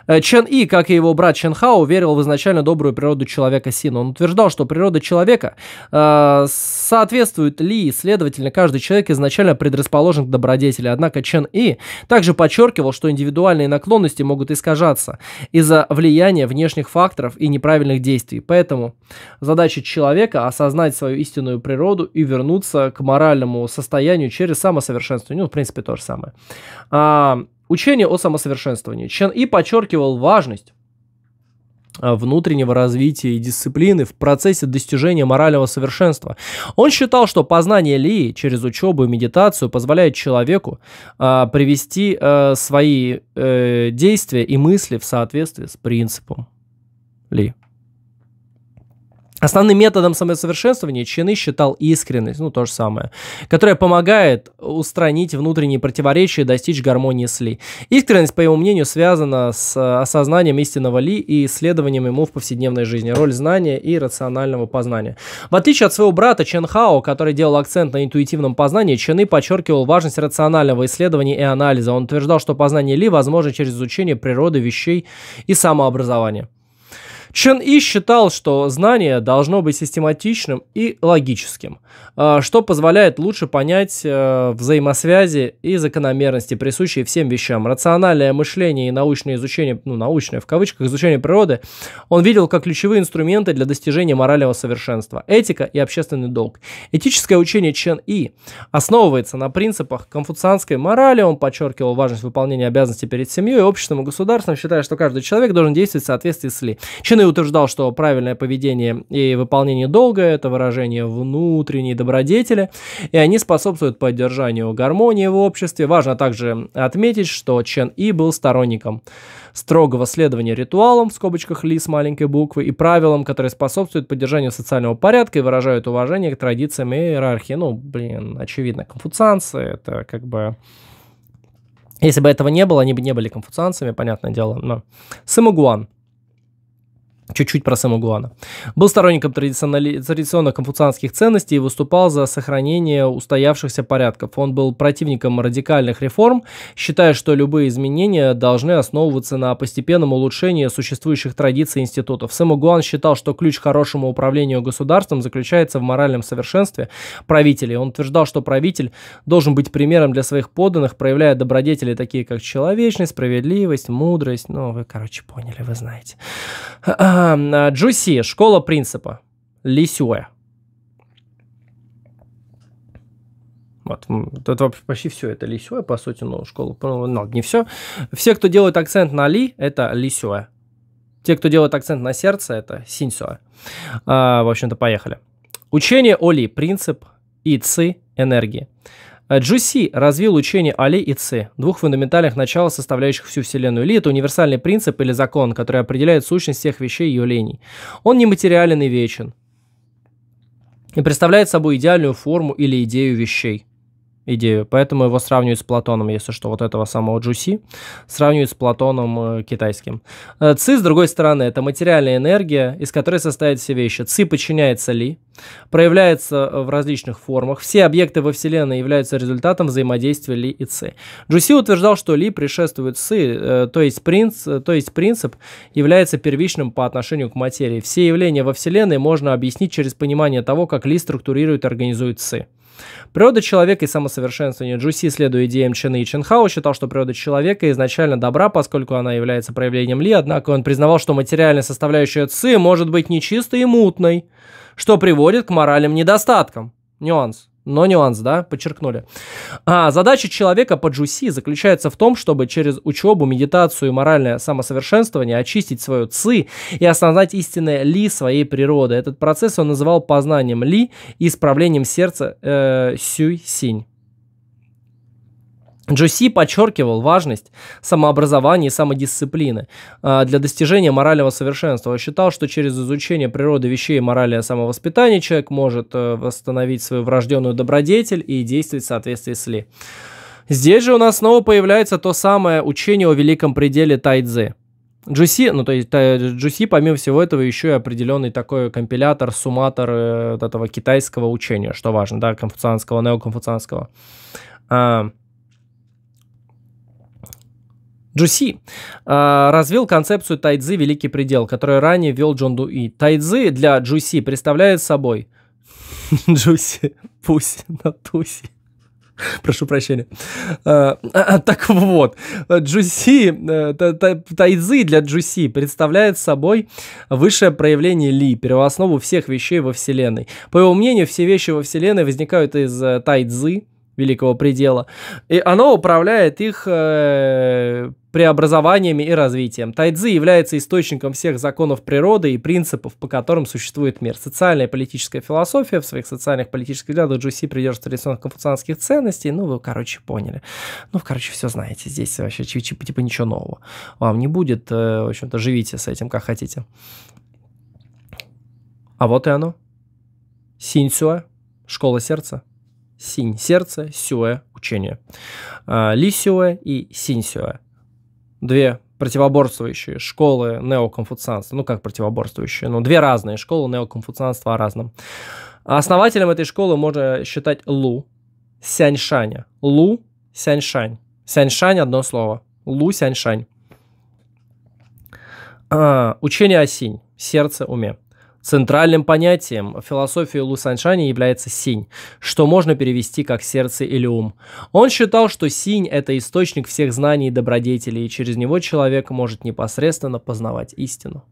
Э, Чен И, как и его брат Чен Хао, верил в изначально добрую природу человека Сина. Он утверждал, что природа человека э, соответствует ли, следовательно, каждый человек изначально предрасположен к добродетели. Однако Чен И также подчеркивал, что индивидуальные наклонности могут искажаться из-за влияния внешних факторов и неправильных действий. Поэтому задача человека – осознать свою истинную природу и вернуться к моральному состоянию через самосовершенствование. Ну, в принципе, то же самое. А, учение о самосовершенствовании. Чен И подчеркивал важность а, внутреннего развития и дисциплины в процессе достижения морального совершенства. Он считал, что познание Ли через учебу и медитацию позволяет человеку э, привести э, свои э, действия и мысли в соответствии с принципом Ли. Основным методом самосовершенствования Чины считал искренность, ну то же самое, которая помогает устранить внутренние противоречия и достичь гармонии с Ли. Искренность, по его мнению, связана с э, осознанием истинного Ли и исследованием ему в повседневной жизни, роль знания и рационального познания. В отличие от своего брата Чен Хао, который делал акцент на интуитивном познании, И подчеркивал важность рационального исследования и анализа. Он утверждал, что познание Ли возможно через изучение природы, вещей и самообразования. Чен И считал, что знание должно быть систематичным и логическим, а, что позволяет лучше понять э, взаимосвязи и закономерности, присущие всем вещам. Рациональное мышление и научное изучение, ну, научное в кавычках, изучение природы, он видел как ключевые инструменты для достижения морального совершенства, этика и общественный долг. Этическое учение Чен И основывается на принципах конфуцианской морали, он подчеркивал важность выполнения обязанностей перед семьей, обществом и государством, считая, что каждый человек должен действовать в соответствии с Ли. Чен Томми утверждал, что правильное поведение и выполнение долга – это выражение внутренней добродетели, и они способствуют поддержанию гармонии в обществе. Важно также отметить, что Чен И был сторонником строгого следования ритуалам, в скобочках ли с маленькой буквы, и правилам, которые способствуют поддержанию социального порядка и выражают уважение к традициям и иерархии. Ну, блин, очевидно, конфуцианцы – это как бы... Если бы этого не было, они бы не были конфуцианцами, понятное дело, но... Сымагуан – Чуть-чуть про Сэма Гуана. Был сторонником традиционали... традиционно-конфуцианских ценностей и выступал за сохранение устоявшихся порядков. Он был противником радикальных реформ, считая, что любые изменения должны основываться на постепенном улучшении существующих традиций и институтов. Сэму Гуан считал, что ключ к хорошему управлению государством заключается в моральном совершенстве правителей. Он утверждал, что правитель должен быть примером для своих подданных, проявляя добродетели такие, как человечность, справедливость, мудрость. Ну, вы, короче, поняли, вы знаете. А, Джуси, школа принципа. Лисюэ. Вот, это вообще почти все это лисюэ, по сути, ну, школа, ну, не все. Все, кто делает акцент на ли, это лисюэ. Те, кто делает акцент на сердце, это синьсюэ. А, в общем-то, поехали. Учение о ли, принцип и ци энергии. Джуси развил учение Али и Ци, двух фундаментальных начал, составляющих всю Вселенную. Ли – это универсальный принцип или закон, который определяет сущность всех вещей и явлений. Он нематериален и вечен и представляет собой идеальную форму или идею вещей – идею. Поэтому его сравнивают с Платоном, если что, вот этого самого Джуси, сравнивают с Платоном э, китайским. Э, Ци, с другой стороны, это материальная энергия, из которой состоят все вещи. Ци подчиняется Ли, проявляется э, в различных формах. Все объекты во Вселенной являются результатом взаимодействия Ли и Ци. Джуси утверждал, что Ли предшествует Ци, э, то, есть принц, э, то есть принцип является первичным по отношению к материи. Все явления во Вселенной можно объяснить через понимание того, как Ли структурирует и организует Ци. Природа человека и самосовершенствование Джуси, следуя идеям Чены и Ченхао, считал, что природа человека изначально добра, поскольку она является проявлением Ли, однако он признавал, что материальная составляющая Ци может быть нечистой и мутной, что приводит к моральным недостаткам. Нюанс. Но нюанс, да, подчеркнули. А задача человека по GC заключается в том, чтобы через учебу, медитацию и моральное самосовершенствование очистить свою ци и осознать истинное ли своей природы. Этот процесс он называл познанием ли и исправлением сердца э, сюй-синь. Джоси подчеркивал важность самообразования и самодисциплины а, для достижения морального совершенства. Он считал, что через изучение природы вещей и морали самовоспитания человек может э, восстановить свою врожденную добродетель и действовать в соответствии с ли. Здесь же у нас снова появляется то самое учение о великом пределе тайдзе. Джуси, ну то есть Джуси, помимо всего этого, еще и определенный такой компилятор, сумматор э, этого китайского учения, что важно, да, конфуцианского, неоконфуцианского. А, Джуси э, развил концепцию тайцзи «Великий предел», которую ранее вел Джон Дуи. Тайцзи для Джуси представляет собой... (laughs) Джуси, пусть на туси. Прошу прощения. А, а, так вот, Джуси, э, тайзы для Джуси представляет собой высшее проявление Ли, первооснову всех вещей во Вселенной. По его мнению, все вещи во Вселенной возникают из э, тайзы великого предела, и оно управляет их э, преобразованиями и развитием. тайцзи является источником всех законов природы и принципов, по которым существует мир. Социальная и политическая философия в своих социальных политических взглядах Джуси придерживается традиционных конфуцианских ценностей. Ну, вы, короче, поняли. Ну, короче, все знаете. Здесь вообще типа ничего нового. Вам не будет. Э, в общем-то, живите с этим, как хотите. А вот и оно. Синьсюэ. Школа сердца. Синь – сердце, сюэ – учение. Э, Ли и синь две противоборствующие школы неоконфуцианства. Ну, как противоборствующие? Ну, две разные школы неоконфуцианства о разном. Основателем этой школы можно считать Лу Сяньшаня. Лу Сяньшань. Сяньшань – одно слово. Лу Сяньшань. А, учение о синь, сердце, уме. Центральным понятием в философии Лу Саньшани является синь, что можно перевести как сердце или ум. Он считал, что синь – это источник всех знаний и добродетелей, и через него человек может непосредственно познавать истину.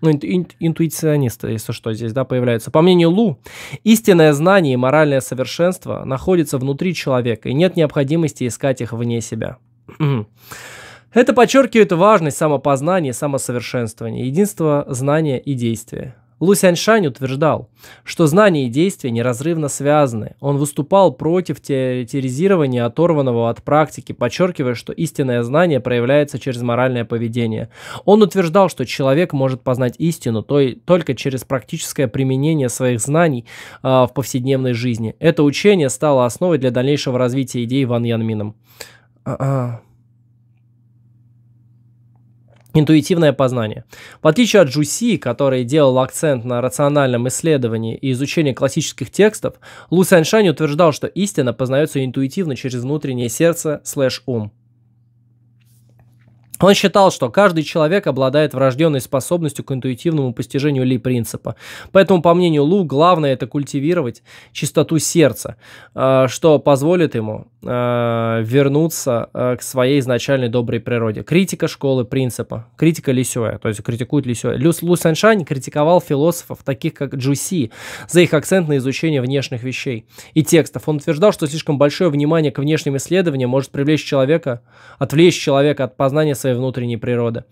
Ну, ин- интуиционисты, если что, здесь, да, появляются. По мнению Лу, истинное знание и моральное совершенство находятся внутри человека, и нет необходимости искать их вне себя. (clears throat) Это подчеркивает важность самопознания и самосовершенствования, единство знания и действия. Лу Сяньшань утверждал, что знания и действия неразрывно связаны. Он выступал против теоретизирования оторванного от практики, подчеркивая, что истинное знание проявляется через моральное поведение. Он утверждал, что человек может познать истину то и только через практическое применение своих знаний э, в повседневной жизни. Это учение стало основой для дальнейшего развития идей Ван Янмином. А-а интуитивное познание. В отличие от Джуси, который делал акцент на рациональном исследовании и изучении классических текстов, Лу Сяньшань утверждал, что истина познается интуитивно через внутреннее сердце слэш ум. Он считал, что каждый человек обладает врожденной способностью к интуитивному постижению ли принципа. Поэтому, по мнению Лу, главное это культивировать чистоту сердца, э, что позволит ему э, вернуться э, к своей изначальной доброй природе. Критика школы принципа, критика Лисёя, то есть критикует Лисёя. Лю, Лу Сэншань критиковал философов, таких как Джуси, за их акцент на изучение внешних вещей и текстов. Он утверждал, что слишком большое внимание к внешним исследованиям может привлечь человека, отвлечь человека от познания своей внутренней природы.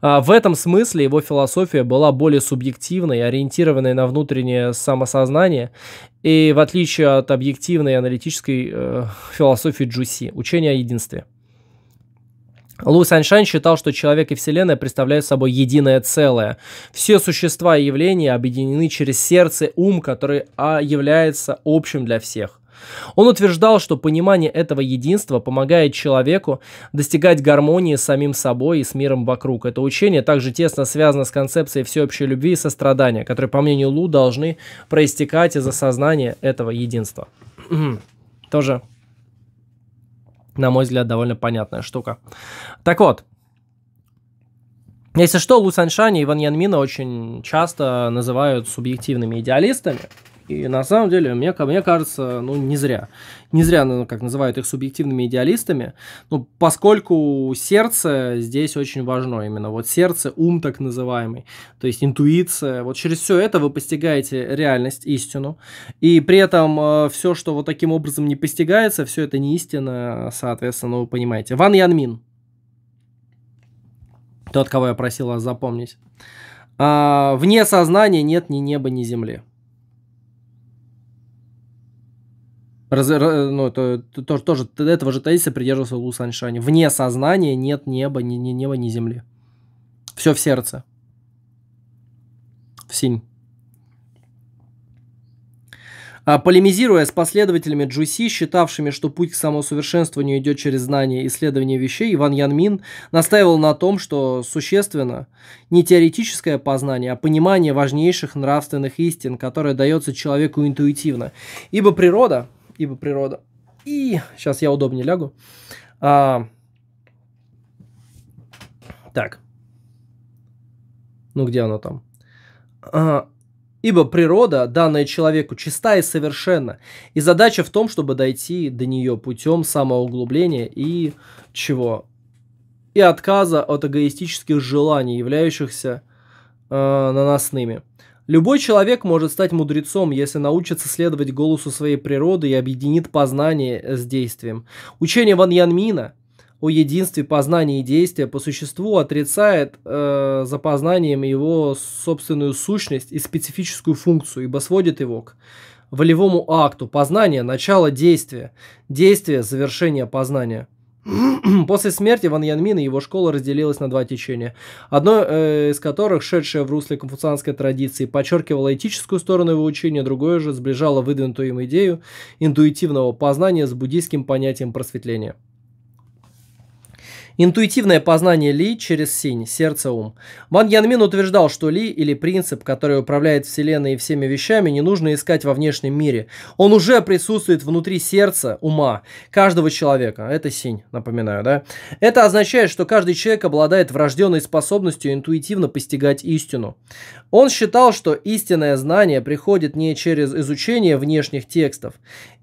А в этом смысле его философия была более субъективной, ориентированной на внутреннее самосознание и в отличие от объективной аналитической э, философии Джуси, учения о единстве. Луис Айнштейн считал, что человек и Вселенная представляют собой единое целое. Все существа и явления объединены через сердце, ум, который а, является общим для всех. Он утверждал, что понимание этого единства помогает человеку достигать гармонии с самим собой и с миром вокруг. Это учение также тесно связано с концепцией всеобщей любви и сострадания, которые, по мнению Лу, должны проистекать из осознания этого единства. (clears throat) Тоже, на мой взгляд, довольно понятная штука. Так вот, если что, Лу Саньшань и Иван Янмина очень часто называют субъективными идеалистами – и на самом деле, мне, мне кажется, ну, не зря. Не зря, ну, как называют их субъективными идеалистами, ну, поскольку сердце здесь очень важно именно. Вот сердце, ум так называемый, то есть интуиция. Вот через все это вы постигаете реальность, истину. И при этом э, все, что вот таким образом не постигается, все это не истина, соответственно, ну, вы понимаете. Ван Янмин. Тот, кого я просила запомнить. А, вне сознания нет ни неба, ни земли. Раз, ну, это, тоже, тоже, этого же тезиса придерживался Лу Саньшань. Вне сознания нет неба, ни, ни неба, ни земли. Все в сердце. В синь. А, полемизируя с последователями Джуси, считавшими, что путь к самосовершенствованию идет через знание и исследование вещей, Иван Янмин настаивал на том, что существенно не теоретическое познание, а понимание важнейших нравственных истин, которое дается человеку интуитивно. Ибо природа, ибо природа. И сейчас я удобнее лягу. А... Так. Ну где оно там? А... Ибо природа, данная человеку, чиста и совершенна. И задача в том, чтобы дойти до нее путем самоуглубления и чего? И отказа от эгоистических желаний, являющихся э, наносными. Любой человек может стать мудрецом, если научится следовать голосу своей природы и объединит познание с действием. Учение Ван Янмина о единстве познания и действия по существу отрицает э, за познанием его собственную сущность и специфическую функцию, ибо сводит его к волевому акту познания – начало действия, действие – завершение познания – (clears throat) После смерти Ван Янмина его школа разделилась на два течения, одно э, из которых, шедшее в русле конфуцианской традиции, подчеркивало этическую сторону его учения, другое же сближало выдвинутую им идею интуитивного познания с буддийским понятием просветления. Интуитивное познание Ли через синь, сердце, ум. Ван Янмин утверждал, что Ли или принцип, который управляет Вселенной и всеми вещами, не нужно искать во внешнем мире. Он уже присутствует внутри сердца, ума, каждого человека. Это синь, напоминаю, да? Это означает, что каждый человек обладает врожденной способностью интуитивно постигать истину. Он считал, что истинное знание приходит не через изучение внешних текстов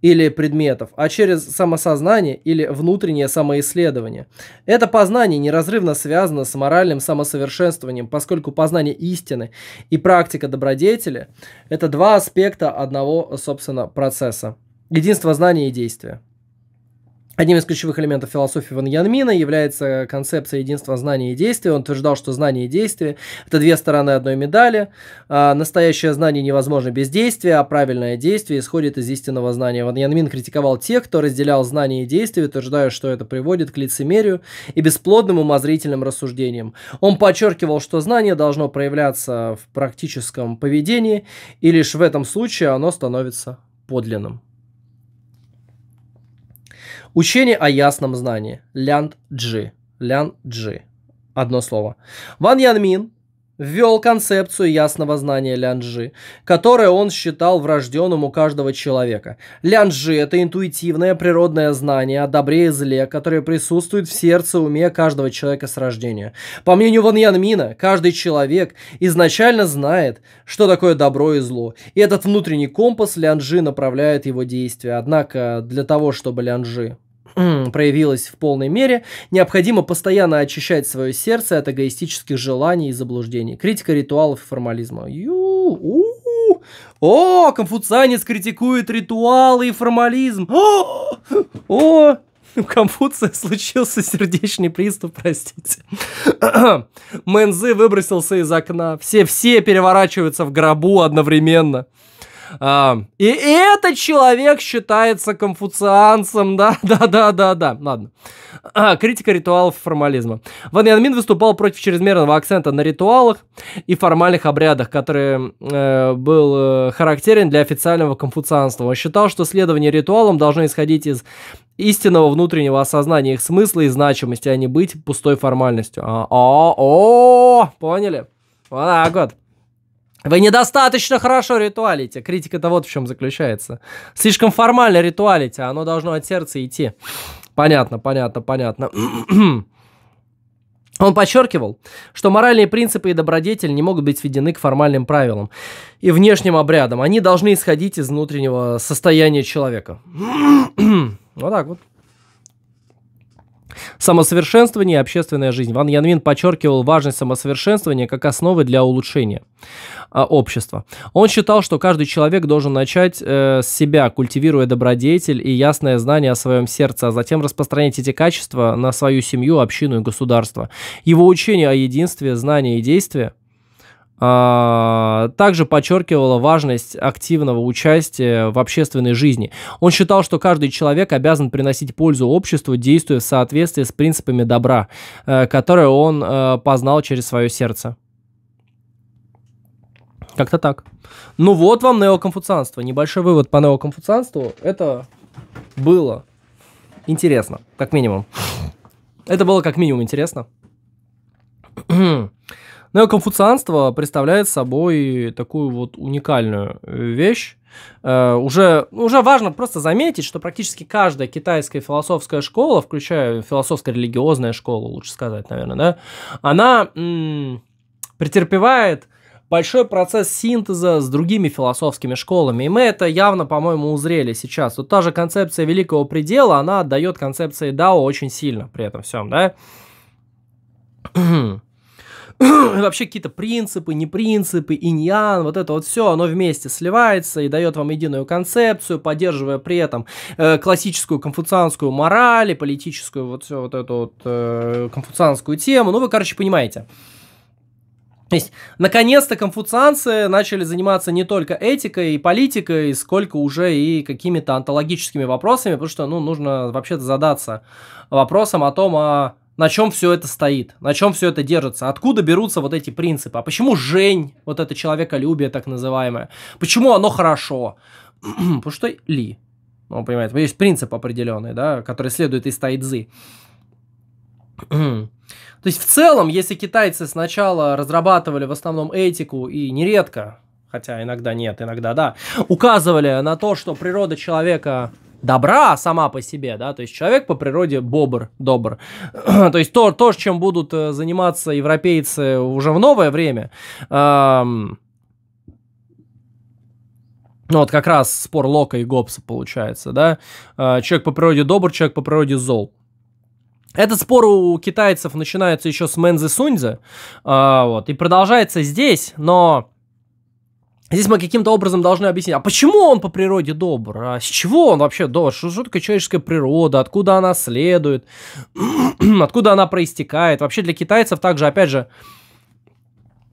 или предметов, а через самосознание или внутреннее самоисследование. Это познание неразрывно связано с моральным самосовершенствованием, поскольку познание истины и практика добродетели – это два аспекта одного, собственно, процесса. Единство знания и действия. Одним из ключевых элементов философии Ван Янмина является концепция единства знания и действия. Он утверждал, что знание и действие – это две стороны одной медали. А настоящее знание невозможно без действия, а правильное действие исходит из истинного знания. Ван Янмин критиковал тех, кто разделял знание и действие, утверждая, что это приводит к лицемерию и бесплодным умозрительным рассуждениям. Он подчеркивал, что знание должно проявляться в практическом поведении, и лишь в этом случае оно становится подлинным. Учение о ясном знании. Лян Джи. Лян Джи. Одно слово. Ван Ян Мин ввел концепцию ясного знания лян-джи, которое он считал врожденным у каждого человека. Лян-джи это интуитивное природное знание о добре и зле, которое присутствует в сердце уме каждого человека с рождения. По мнению Ван Ян Мина, каждый человек изначально знает, что такое добро и зло, и этот внутренний компас лян-джи направляет его действия. Однако для того, чтобы лян-джи проявилась в полной мере, необходимо постоянно очищать свое сердце от эгоистических желаний и заблуждений. Критика ритуалов и формализма. Ю, у, у, о, конфуцианец критикует ритуалы и формализм. О, о, у Конфуция случился сердечный приступ, простите. Мэнзы выбросился из окна. Все-все переворачиваются в гробу одновременно. А, и этот человек считается конфуцианцем, да-да-да-да-да. (laughs) Ладно. А, критика ритуалов и формализма. Ван Янмин выступал против чрезмерного акцента на ритуалах и формальных обрядах, который э, был э, характерен для официального конфуцианства. Он считал, что следование ритуалам должно исходить из истинного внутреннего осознания их смысла и значимости, а не быть пустой формальностью. А, о, а, о, поняли? Вот так вот. Вы недостаточно хорошо ритуалите. Критика-то вот в чем заключается. Слишком формально ритуалите, оно должно от сердца идти. Понятно, понятно, понятно. (clears throat) Он подчеркивал, что моральные принципы и добродетель не могут быть сведены к формальным правилам и внешним обрядам. Они должны исходить из внутреннего состояния человека. (clears throat) вот так вот. Самосовершенствование и общественная жизнь. Ван Янвин подчеркивал важность самосовершенствования как основы для улучшения а, общества. Он считал, что каждый человек должен начать э, с себя, культивируя добродетель и ясное знание о своем сердце, а затем распространять эти качества на свою семью, общину и государство. Его учение о единстве, знании и действии – а, также подчеркивала важность активного участия в общественной жизни. Он считал, что каждый человек обязан приносить пользу обществу, действуя в соответствии с принципами добра, э, которые он э, познал через свое сердце. Как-то так. Ну вот вам неоконфуцианство. Небольшой вывод по неоконфуцианству. Это было интересно, как минимум. Это было как минимум интересно. (clears throat) Неоконфуцианство ну представляет собой такую вот уникальную э, вещь. Э, уже, ну, уже важно просто заметить, что практически каждая китайская философская школа, включая философско-религиозная школа, лучше сказать, наверное, да, она м- претерпевает большой процесс синтеза с другими философскими школами. И мы это явно, по-моему, узрели сейчас. Вот та же концепция великого предела, она отдает концепции Дао очень сильно при этом всем, да? (clears throat) вообще какие-то принципы, не принципы, иньян, вот это вот все, оно вместе сливается и дает вам единую концепцию, поддерживая при этом э, классическую конфуцианскую мораль и политическую вот всю вот эту вот э, конфуцианскую тему. Ну, вы, короче, понимаете. То есть, наконец-то конфуцианцы начали заниматься не только этикой и политикой, сколько уже и какими-то антологическими вопросами, потому что, ну, нужно вообще-то задаться вопросом о том, а на чем все это стоит, на чем все это держится, откуда берутся вот эти принципы, а почему жень, вот это человеколюбие так называемое, почему оно хорошо, (clears throat) потому что ли, он ну, понимает, есть принцип определенный, да, который следует из тайцзы. (clears throat) То есть в целом, если китайцы сначала разрабатывали в основном этику и нередко, хотя иногда нет, иногда да, указывали на то, что природа человека добра сама по себе, да, то есть человек по природе бобр, добр. (clears throat) то есть то, то, чем будут э, заниматься европейцы уже в новое время, эм, ну вот как раз спор Лока и Гоббса получается, да, а, человек по природе добр, человек по природе зол. Этот спор у китайцев начинается еще с Мэнзы Суньзы, а, вот, и продолжается здесь, но Здесь мы каким-то образом должны объяснить, а почему он по природе добр? А с чего он вообще добр? Что, что такое человеческая природа? Откуда она следует? (clears throat) Откуда она проистекает? Вообще для китайцев также, опять же,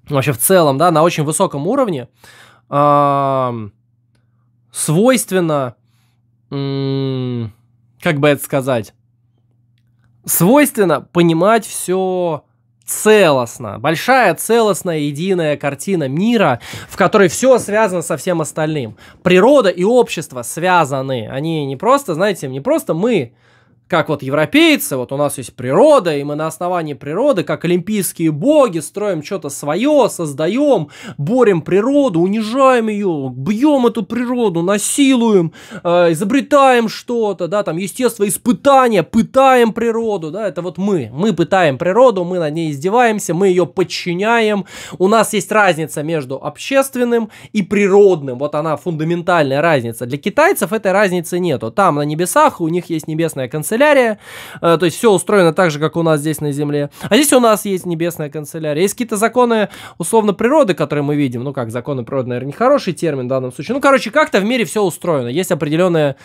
вообще в целом, да, на очень высоком уровне свойственно, как бы это сказать, свойственно понимать все целостно. Большая, целостная, единая картина мира, в которой все связано со всем остальным. Природа и общество связаны. Они не просто, знаете, не просто мы как вот европейцы, вот у нас есть природа, и мы на основании природы, как олимпийские боги, строим что-то свое, создаем, борем природу, унижаем ее, бьем эту природу, насилуем, э, изобретаем что-то, да, там, естественно, испытания, пытаем природу, да, это вот мы, мы пытаем природу, мы над ней издеваемся, мы ее подчиняем, у нас есть разница между общественным и природным, вот она фундаментальная разница, для китайцев этой разницы нету, там на небесах у них есть небесная канцелярия, канцелярия. Э, то есть все устроено так же, как у нас здесь на Земле. А здесь у нас есть небесная канцелярия. Есть какие-то законы, условно, природы, которые мы видим. Ну как, законы природы, наверное, не хороший термин в данном случае. Ну, короче, как-то в мире все устроено. Есть определенные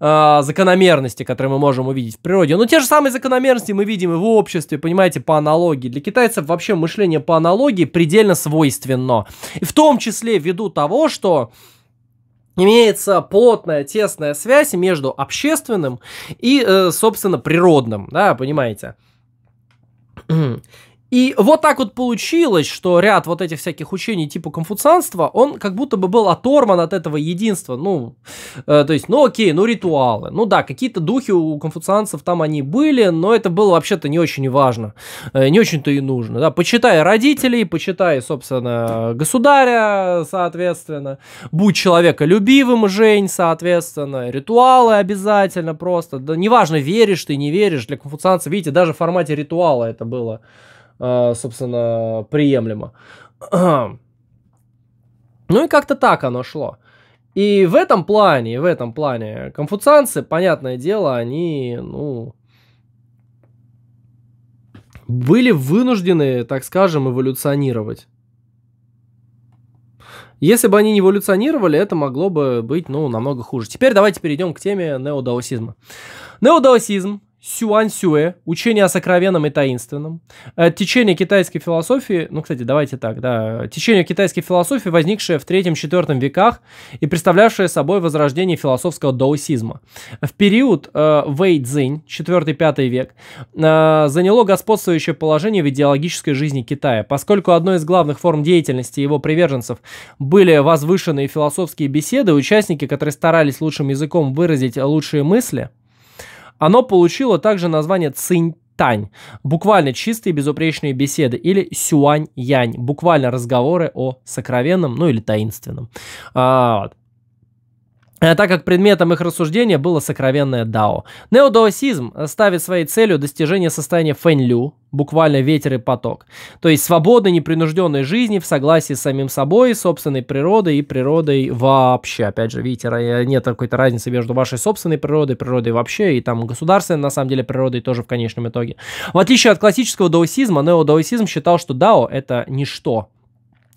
э, закономерности, которые мы можем увидеть в природе. Но ну, те же самые закономерности мы видим и в обществе, понимаете, по аналогии. Для китайцев вообще мышление по аналогии предельно свойственно. И в том числе ввиду того, что имеется плотная, тесная связь между общественным и, э, собственно, природным, да, понимаете. (clears throat) И вот так вот получилось, что ряд вот этих всяких учений типа конфуцианства, он как будто бы был оторван от этого единства. Ну, э, то есть, ну окей, ну ритуалы. Ну да, какие-то духи у конфуцианцев там они были, но это было вообще-то не очень важно. Э, не очень-то и нужно. Да? Почитай родителей, почитай, собственно, государя, соответственно. Будь человеколюбивым, Жень, соответственно. Ритуалы обязательно просто. Да неважно, веришь ты, не веришь. Для конфуцианцев, видите, даже в формате ритуала это было. А, собственно, приемлемо. (clears throat) Ну и как-то так оно шло. И в этом плане, в этом плане конфуцианцы, понятное дело, они, ну, были вынуждены, так скажем, эволюционировать. Если бы они не эволюционировали, это могло бы быть, ну, намного хуже. Теперь давайте перейдем к теме неодаосизма. Неодаосизм Сюань-сюэ, учение о сокровенном и таинственном. Э, течение китайской философии, ну, кстати, давайте так, да, течение китайской философии, возникшее в 3-4 веках и представлявшее собой возрождение философского даосизма. В период э, Вэй-Цзинь, 4-5 век, э, заняло господствующее положение в идеологической жизни Китая, поскольку одной из главных форм деятельности его приверженцев были возвышенные философские беседы, участники, которые старались лучшим языком выразить лучшие мысли – оно получило также название Цинь Тань, буквально чистые безупречные беседы, или Сюань Янь, буквально разговоры о сокровенном, ну или таинственном. А, вот. Э, так как предметом их рассуждения было сокровенное дао. Неодаосизм э, ставит своей целью достижение состояния фэнь-лю, буквально ветер и поток, то есть свободной, непринужденной жизни в согласии с самим собой, собственной природой и природой вообще. Опять же, видите, э, нет какой-то разницы между вашей собственной природой, природой вообще, и там государственной, на самом деле, природой тоже в конечном итоге. В отличие от классического даосизма, неодаосизм считал, что дао – это ничто,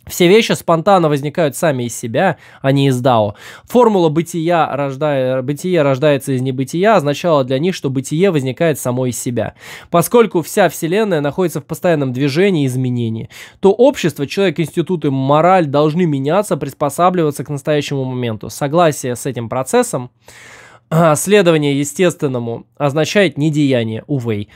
все вещи спонтанно возникают сами из себя, а не из Дао. Формула бытия рождая, бытие рождается из небытия означала для них, что бытие возникает само из себя. Поскольку вся Вселенная находится в постоянном движении и изменении, то общество, человек, институты, мораль должны меняться, приспосабливаться к настоящему моменту. Согласие с этим процессом, а, следование естественному означает недеяние, увы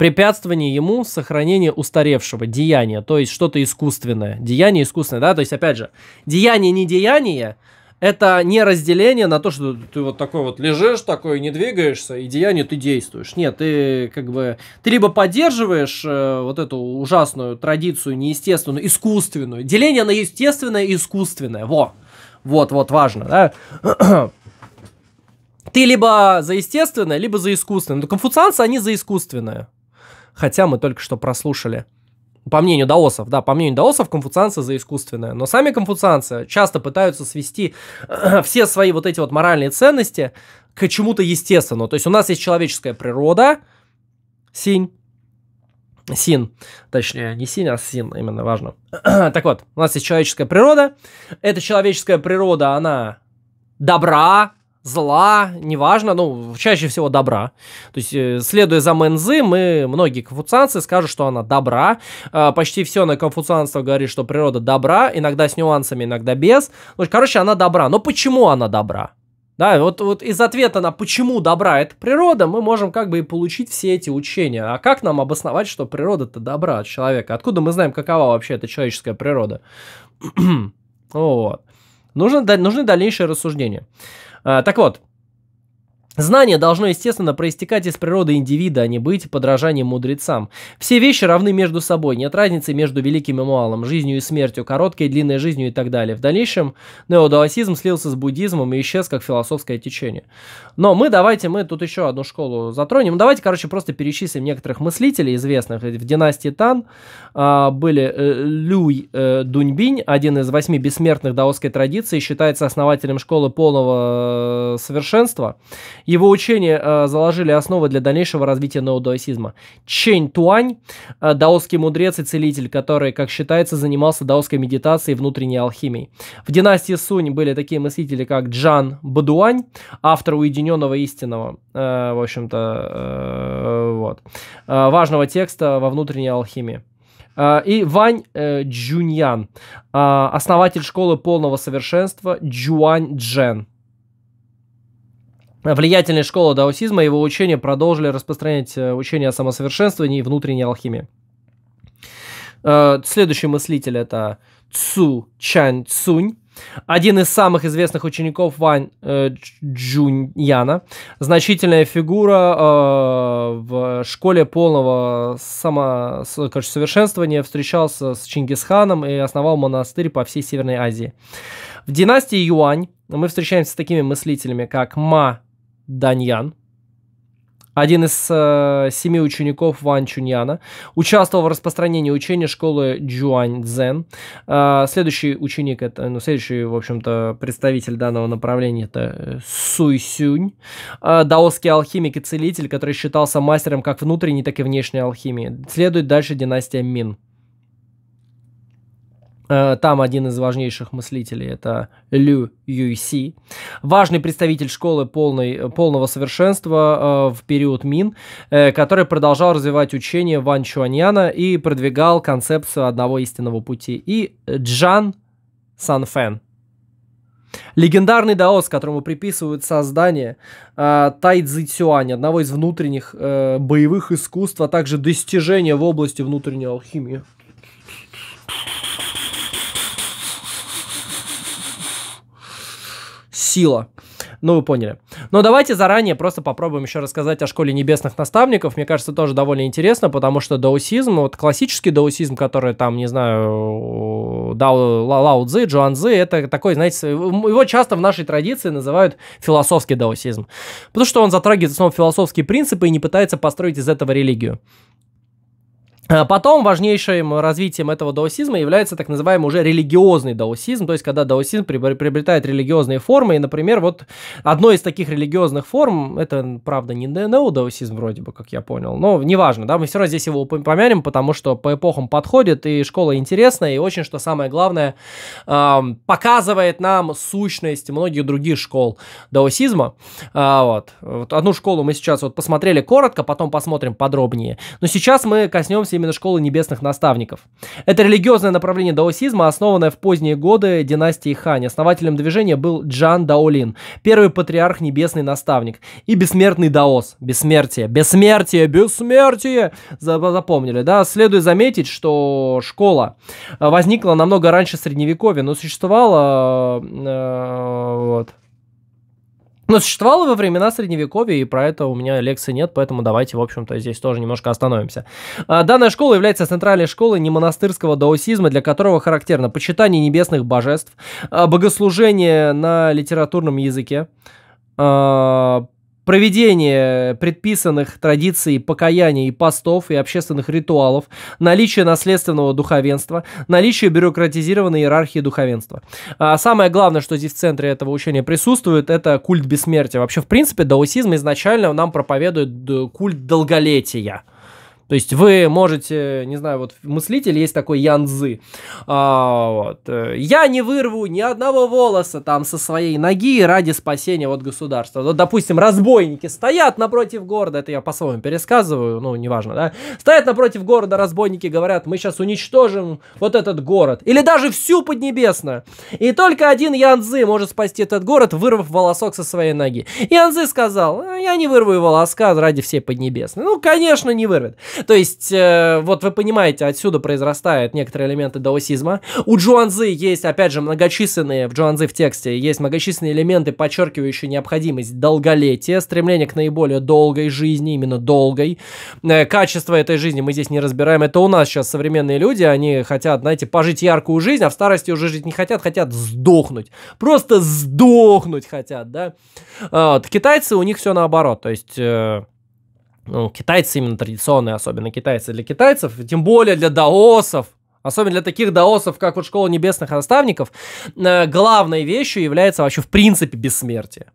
препятствование ему сохранения устаревшего деяния, то есть что-то искусственное. Деяние искусственное, да, то есть, опять же, деяние не деяние, это не разделение на то, что ты вот такой вот лежишь, такой не двигаешься, и деяние ты действуешь. Нет, ты как бы... Ты либо поддерживаешь э, вот эту ужасную традицию, неестественную, искусственную. Деление на естественное и искусственное. Во. Вот, вот, важно, да? Ты либо за естественное, либо за искусственное. Но ну, конфуцианцы, они за искусственное хотя мы только что прослушали. По мнению даосов, да, по мнению даосов, конфуцианцы за искусственное. Но сами конфуцианцы часто пытаются свести (clears throat) все свои вот эти вот моральные ценности к чему-то естественному. То есть у нас есть человеческая природа, синь, Син, точнее, не синь, а син, именно важно. (clears throat) так вот, у нас есть человеческая природа. Эта человеческая природа, она добра, зла, неважно, ну, чаще всего добра. То есть, э, следуя за Мэнзы, мы, многие конфуцианцы скажут, что она добра. Э, почти все на конфуцианство говорит, что природа добра, иногда с нюансами, иногда без. Ну, короче, она добра. Но почему она добра? Да, вот, вот из ответа на почему добра это природа, мы можем как бы и получить все эти учения. А как нам обосновать, что природа-то добра от человека? Откуда мы знаем, какова вообще эта человеческая природа? (clears throat) вот. Нужно, нужны дальнейшие рассуждения. А, так вот, Знание должно, естественно, проистекать из природы индивида, а не быть подражанием мудрецам. Все вещи равны между собой, нет разницы между великим и малым, жизнью и смертью, короткой и длинной жизнью и так далее. В дальнейшем неодаосизм слился с буддизмом и исчез как философское течение. Но мы давайте, мы тут еще одну школу затронем. Давайте, короче, просто перечислим некоторых мыслителей известных. В династии Тан а, были э, Люй э, Дуньбинь, один из восьми бессмертных даосской традиции, считается основателем школы полного э, совершенства. Его учения э, заложили основы для дальнейшего развития даосизма. Чень Туань, э, даосский мудрец и целитель, который, как считается, занимался даосской медитацией и внутренней алхимией. В династии Сунь были такие мыслители, как Джан Бадуань, автор «Уединенного истинного», э, в общем-то, э, вот, э, важного текста во внутренней алхимии. Э, и Вань э, Джуньян, э, основатель школы полного совершенства Джуань Джен влиятельная школа даосизма и его учения продолжили распространять э, учение о самосовершенствовании и внутренней алхимии. Э, следующий мыслитель это Цу Чан Цунь. Один из самых известных учеников Ван э, Джуньяна, значительная фигура э, в школе полного само, короче, совершенствования, встречался с Чингисханом и основал монастырь по всей Северной Азии. В династии Юань мы встречаемся с такими мыслителями, как Ма Даньян, один из э, семи учеников Ван Чуньяна, участвовал в распространении учения школы Джуань Цзэн. Э, следующий ученик, это, ну, следующий, в общем-то, представитель данного направления, это э, Суй Сюнь, э, даосский алхимик и целитель, который считался мастером как внутренней, так и внешней алхимии. Следует дальше династия Мин. Э, там один из важнейших мыслителей – это Лю Юйси. Важный представитель школы полной, полного совершенства э, в период Мин, э, который продолжал развивать учение Ван Чуаньяна и продвигал концепцию одного истинного пути. И Джан Санфен. Легендарный даос, которому приписывают создание э, тайцзи цюань, одного из внутренних э, боевых искусств, а также достижения в области внутренней алхимии. сила. Ну, вы поняли. Но давайте заранее просто попробуем еще рассказать о школе небесных наставников. Мне кажется, тоже довольно интересно, потому что даосизм, вот классический даосизм, который там, не знаю, Дао, Лао Цзы, Джуан цзи, это такой, знаете, его часто в нашей традиции называют философский даосизм. Потому что он затрагивает в основном философские принципы и не пытается построить из этого религию. А потом важнейшим развитием этого даосизма является так называемый уже религиозный даосизм, то есть когда даосизм приобретает религиозные формы, и, например, вот одной из таких религиозных форм, это, правда, не неодаосизм вроде бы, как я понял, но неважно, да, мы все равно здесь его помянем, потому что по эпохам подходит, и школа интересная, и очень, что самое главное, показывает нам сущность многих других школ даосизма, а, вот. вот одну школу мы сейчас вот посмотрели коротко, потом посмотрим подробнее, но сейчас мы коснемся именно школы небесных наставников. Это религиозное направление даосизма, основанное в поздние годы династии Хань. Основателем движения был Джан Даолин, первый патриарх небесный наставник и бессмертный даос. Бессмертие, бессмертие, бессмертие! Запомнили, да? Следует заметить, что школа э, возникла намного раньше средневековья, но существовала э, э вот, но существовало во времена Средневековья, и про это у меня лекции нет, поэтому давайте, в общем-то, здесь тоже немножко остановимся. А, данная школа является центральной школой немонастырского даосизма, для которого характерно почитание небесных божеств, а, богослужение на литературном языке, а, проведение э, предписанных традиций покаяния и постов и общественных ритуалов, наличие наследственного духовенства, наличие бюрократизированной иерархии духовенства. А самое главное, что здесь в центре этого учения присутствует, это культ бессмертия. Вообще, в принципе, даосизм изначально нам проповедует э, культ долголетия. То есть вы можете, не знаю, вот мыслитель есть такой Янзы. А, вот, я не вырву ни одного волоса там со своей ноги ради спасения вот государства. Вот, допустим, разбойники стоят напротив города, это я по-своему пересказываю, ну, неважно, да? Стоят напротив города разбойники, говорят, мы сейчас уничтожим вот этот город. Или даже всю Поднебесную. И только один Янзы может спасти этот город, вырвав волосок со своей ноги. Янзы сказал, я не вырву волоска ради всей Поднебесной. Ну, конечно, не вырвет. То есть, э, вот вы понимаете, отсюда произрастают некоторые элементы даосизма. У Джуанзы есть, опять же, многочисленные, в Джуанзы в тексте есть многочисленные элементы, подчеркивающие необходимость долголетия, стремление к наиболее долгой жизни, именно долгой. Э, качество этой жизни мы здесь не разбираем. Это у нас сейчас современные люди, они хотят, знаете, пожить яркую жизнь, а в старости уже жить не хотят, хотят сдохнуть. Просто сдохнуть хотят, да? А вот. Китайцы, у них все наоборот. То есть... Э, ну, китайцы именно традиционные, особенно китайцы для китайцев, тем более для даосов, особенно для таких даосов, как вот Школа Небесных Наставников, э, главной вещью является вообще в принципе бессмертие.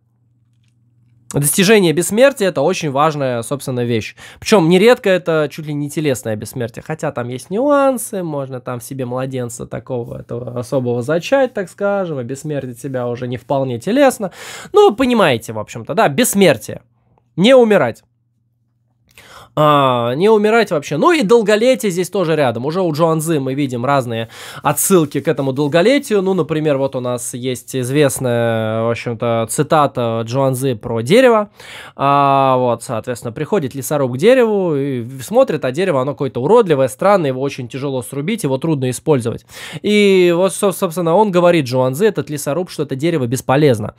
Достижение бессмертия – это очень важная, собственно, вещь. Причем нередко это чуть ли не телесное бессмертие, хотя там есть нюансы, можно там в себе младенца такого этого особого зачать, так скажем, и бессмертить себя уже не вполне телесно. Ну, понимаете, в общем-то, да, бессмертие. Не умирать а, не умирать вообще. Ну и долголетие здесь тоже рядом. Уже у Джоанзы мы видим разные отсылки к этому долголетию. Ну, например, вот у нас есть известная, в общем-то, цитата Джоанзы про дерево. А, вот, соответственно, приходит лесоруб к дереву и смотрит, а дерево, оно какое-то уродливое, странное, его очень тяжело срубить, его трудно использовать. И вот, собственно, он говорит Джоанзы, этот лесоруб, что это дерево бесполезно.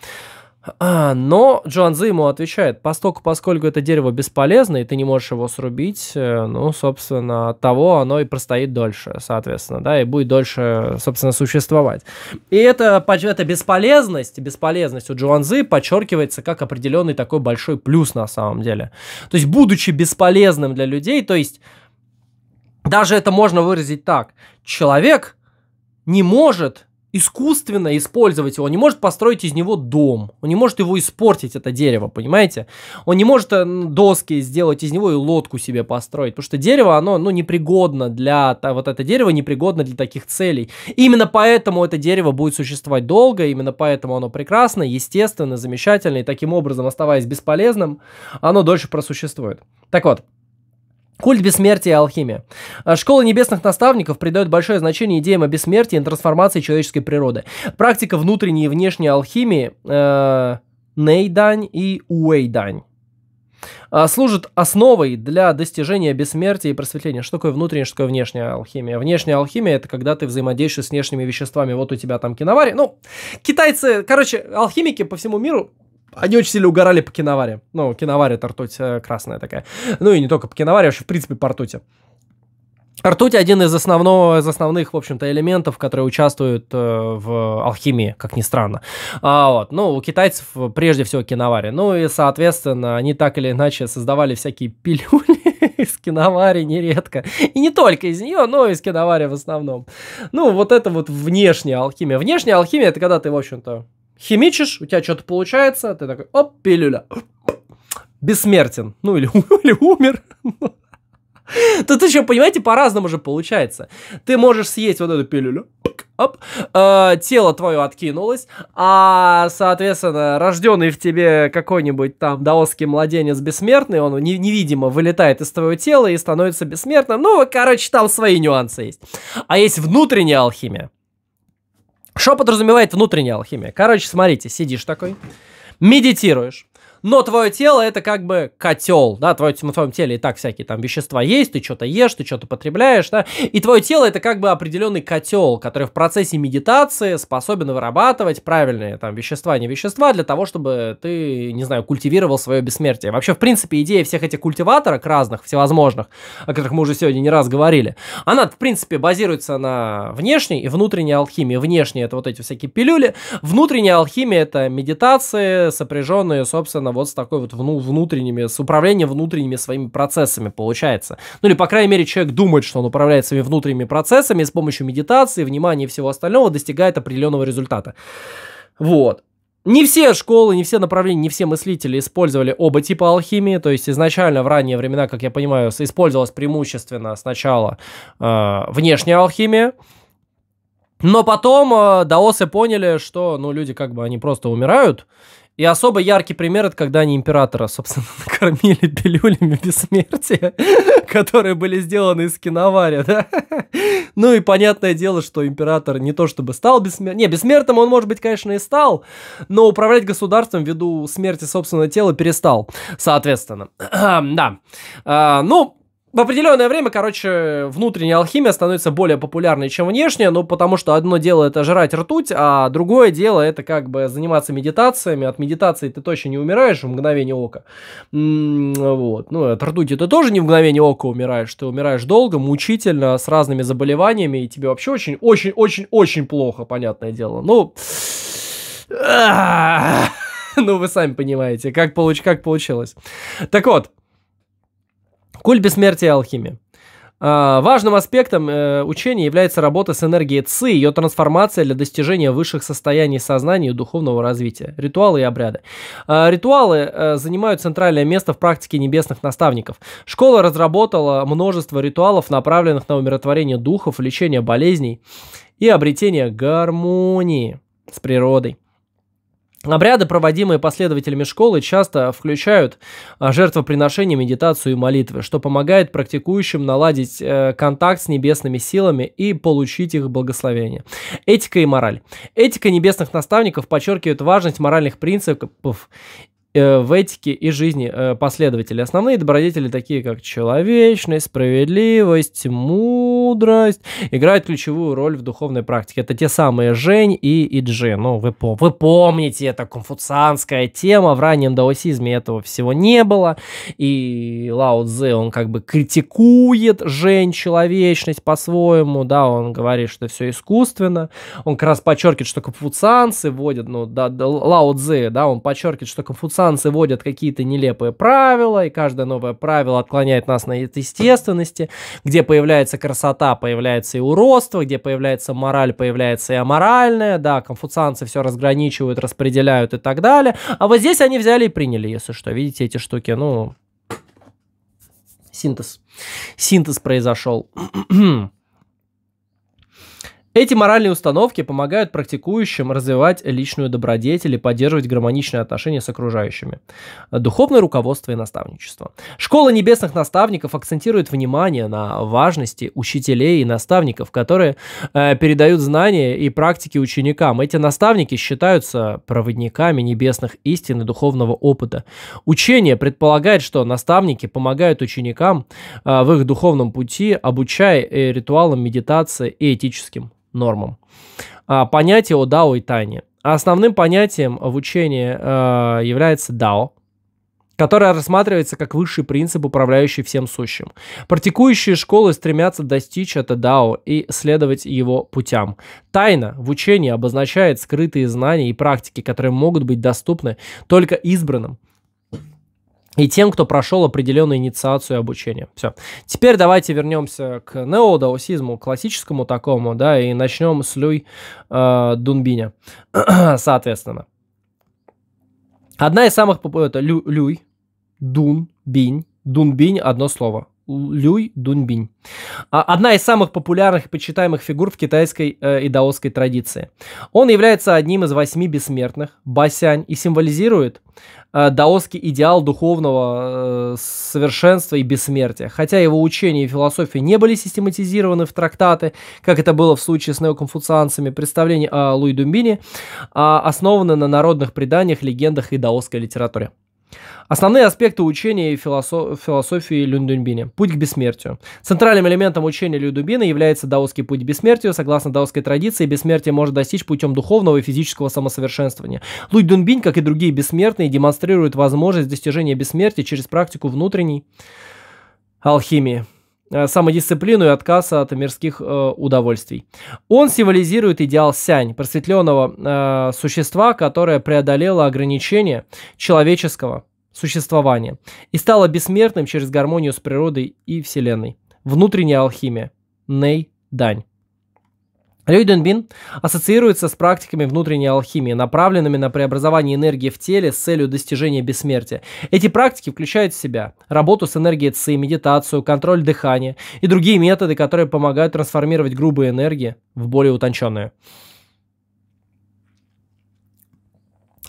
А, но Джуанзы ему отвечает, постольку, поскольку это дерево бесполезно, и ты не можешь его срубить, э, ну, собственно, того оно и простоит дольше, соответственно, да, и будет дольше, собственно, существовать. И это, это бесполезность, бесполезность у Джуанзы подчеркивается как определенный такой большой плюс на самом деле. То есть, будучи бесполезным для людей, то есть, даже это можно выразить так, человек не может искусственно использовать его, он не может построить из него дом, он не может его испортить, это дерево, понимаете? Он не может э, доски сделать из него и лодку себе построить, потому что дерево, оно, ну, непригодно для, вот это дерево непригодно для таких целей. И именно поэтому это дерево будет существовать долго, именно поэтому оно прекрасно, естественно, замечательно, и таким образом, оставаясь бесполезным, оно дольше просуществует. Так вот, Культ бессмертия и алхимия. Э, Школа небесных наставников придает большое значение идеям о бессмертии и трансформации человеческой природы. Практика внутренней и внешней алхимии э, Нейдань и Уэйдань э, служит основой для достижения бессмертия и просветления. Что такое внутренняя, что такое внешняя алхимия? Внешняя алхимия это когда ты взаимодействуешь с внешними веществами. Вот у тебя там киновари. Ну, китайцы, короче, алхимики по всему миру они очень сильно угорали по киноваре. Ну, киноваре это ртуть э, красная такая. Ну и не только по киноваре, а вообще в принципе по ртути. Ртуть один из, основного, из основных, в общем-то, элементов, которые участвуют э, в алхимии, как ни странно. А, вот, ну, у китайцев э, прежде всего киновари. Ну и, соответственно, они так или иначе создавали всякие пилюли (laughs) из киновари нередко. И не только из нее, но и из киновари в основном. Ну, вот это вот внешняя алхимия. Внешняя алхимия – это когда ты, в общем-то, химичишь, у тебя что-то получается, ты такой, оп, пилюля, бессмертен, ну или, (laughs) или умер. Тут еще, понимаете, по-разному же получается. Ты можешь съесть вот эту пилюлю, оп, э, тело твое откинулось, а, соответственно, рожденный в тебе какой-нибудь там даосский младенец бессмертный, он не, невидимо вылетает из твоего тела и становится бессмертным. Ну, короче, там свои нюансы есть. А есть внутренняя алхимия. Что подразумевает внутренняя алхимия? Короче, смотрите, сидишь такой, медитируешь, но твое тело это как бы котел, да, твое, на твоем теле и так всякие там вещества есть, ты что-то ешь, ты что-то потребляешь, да, и твое тело это как бы определенный котел, который в процессе медитации способен вырабатывать правильные там вещества, не вещества, для того, чтобы ты, не знаю, культивировал свое бессмертие. Вообще, в принципе, идея всех этих культиваторок разных, всевозможных, о которых мы уже сегодня не раз говорили, она, в принципе, базируется на внешней и внутренней алхимии. Внешняя это вот эти всякие пилюли, внутренняя алхимия это медитации, сопряженные, собственно, наверное, вот с такой вот вну, внутренними, с управлением внутренними своими процессами получается. Ну или, по крайней мере, человек думает, что он управляет своими внутренними процессами с помощью медитации, внимания и всего остального достигает определенного результата. Вот. Не все школы, не все направления, не все мыслители использовали оба типа алхимии. То есть изначально в ранние времена, как я понимаю, использовалась преимущественно сначала э, внешняя алхимия. Но потом э, даосы поняли, что ну, люди как бы они просто умирают. И особо яркий пример это когда они императора, собственно, (laughs) накормили пилюлями бессмертия, (laughs) которые были сделаны из киноваря, да? (laughs) Ну и понятное дело, что император не то чтобы стал бессмертным, не, бессмертным он, может быть, конечно, и стал, но управлять государством ввиду смерти собственного тела перестал, соответственно. (clears throat) да. А, ну, в определенное время, короче, внутренняя алхимия становится более популярной, чем внешняя, ну, потому что одно дело это жрать ртуть, а другое дело это как бы заниматься медитациями. От медитации ты точно не умираешь в мгновение ока. Вот. Ну, от ртути ты тоже не в мгновение ока умираешь. Ты умираешь долго, мучительно, с разными заболеваниями, и тебе вообще очень-очень-очень-очень плохо, понятное дело. Ну... (sniffs) Ну, вы сами понимаете, как, получ... как получилось. Так вот, Культ бессмертия и а, Важным аспектом э, учения является работа с энергией ЦИ, ее трансформация для достижения высших состояний сознания и духовного развития, ритуалы и обряды. А, ритуалы э, занимают центральное место в практике небесных наставников. Школа разработала множество ритуалов, направленных на умиротворение духов, лечение болезней и обретение гармонии с природой. Обряды, проводимые последователями школы, часто включают а, жертвоприношение, медитацию и молитвы, что помогает практикующим наладить э, контакт с небесными силами и получить их благословение. Этика и мораль. Этика небесных наставников подчеркивает важность моральных принципов Э, в этике и жизни э, последователей. Основные добродетели, такие как человечность, справедливость, мудрость, играют ключевую роль в духовной практике. Это те самые Жень и Иджи. Ну, вы, пом вы помните, это конфуцианская тема. В раннем даосизме этого всего не было. И Лао Цзэ, он как бы критикует Жень, человечность по-своему. Да, он говорит, что все искусственно. Он как раз подчеркивает, что конфуцианцы вводят, ну, да, да Лао Цзэ, да, он подчеркивает, что конфуцианцы танцы вводят какие-то нелепые правила, и каждое новое правило отклоняет нас на от естественности, где появляется красота, появляется и уродство, где появляется мораль, появляется и аморальное, да, конфуцианцы все разграничивают, распределяют и так далее, а вот здесь они взяли и приняли, если что, видите эти штуки, ну, синтез, синтез произошел. (clears throat) Эти моральные установки помогают практикующим развивать личную добродетель и поддерживать гармоничные отношения с окружающими. Духовное руководство и наставничество. Школа небесных наставников акцентирует внимание на важности учителей и наставников, которые э, передают знания и практики ученикам. Эти наставники считаются проводниками небесных истин и духовного опыта. Учение предполагает, что наставники помогают ученикам э, в их духовном пути, обучая э, ритуалам медитации и этическим нормам. А, понятие о дао и тайне. Основным понятием в учении э, является дао, которое рассматривается как высший принцип, управляющий всем сущим. Практикующие школы стремятся достичь это дао и следовать его путям. Тайна в учении обозначает скрытые знания и практики, которые могут быть доступны только избранным и тем, кто прошел определенную инициацию обучения. Все. Теперь давайте вернемся к неодаосизму, классическому такому, да, и начнем с Люй э, Дунбиня, (clears throat) соответственно. Одна из самых популярных, это лю, Люй, Дунбинь, Дунбинь, одно слово. Люй Дунбинь. А, одна из самых популярных и почитаемых фигур в китайской э, и даосской традиции. Он является одним из восьми бессмертных, басянь, и символизирует Э, даосский идеал духовного э, совершенства и бессмертия. Хотя его учения и философия не были систематизированы в трактаты, как это было в случае с неоконфуцианцами, представления о Луи Думбине а основаны на народных преданиях, легендах и даосской литературе. Основные аспекты учения и философ... философии Люндунбини. Путь к бессмертию. Центральным элементом учения Люндунбина является даосский путь к бессмертию. Согласно даосской традиции, бессмертие может достичь путем духовного и физического самосовершенствования. Люндунбинь, как и другие бессмертные, демонстрирует возможность достижения бессмертия через практику внутренней алхимии. Э, самодисциплину и отказ от мирских э, удовольствий. Он символизирует идеал сянь, просветленного э, существа, которое преодолело ограничения человеческого существования и стало бессмертным через гармонию с природой и вселенной. Внутренняя алхимия. Ней Дань. Рюй Дунбин ассоциируется с практиками внутренней алхимии, направленными на преобразование энергии в теле с целью достижения бессмертия. Эти практики включают в себя работу с энергией ци, медитацию, контроль дыхания и другие методы, которые помогают трансформировать грубые энергии в более утонченные.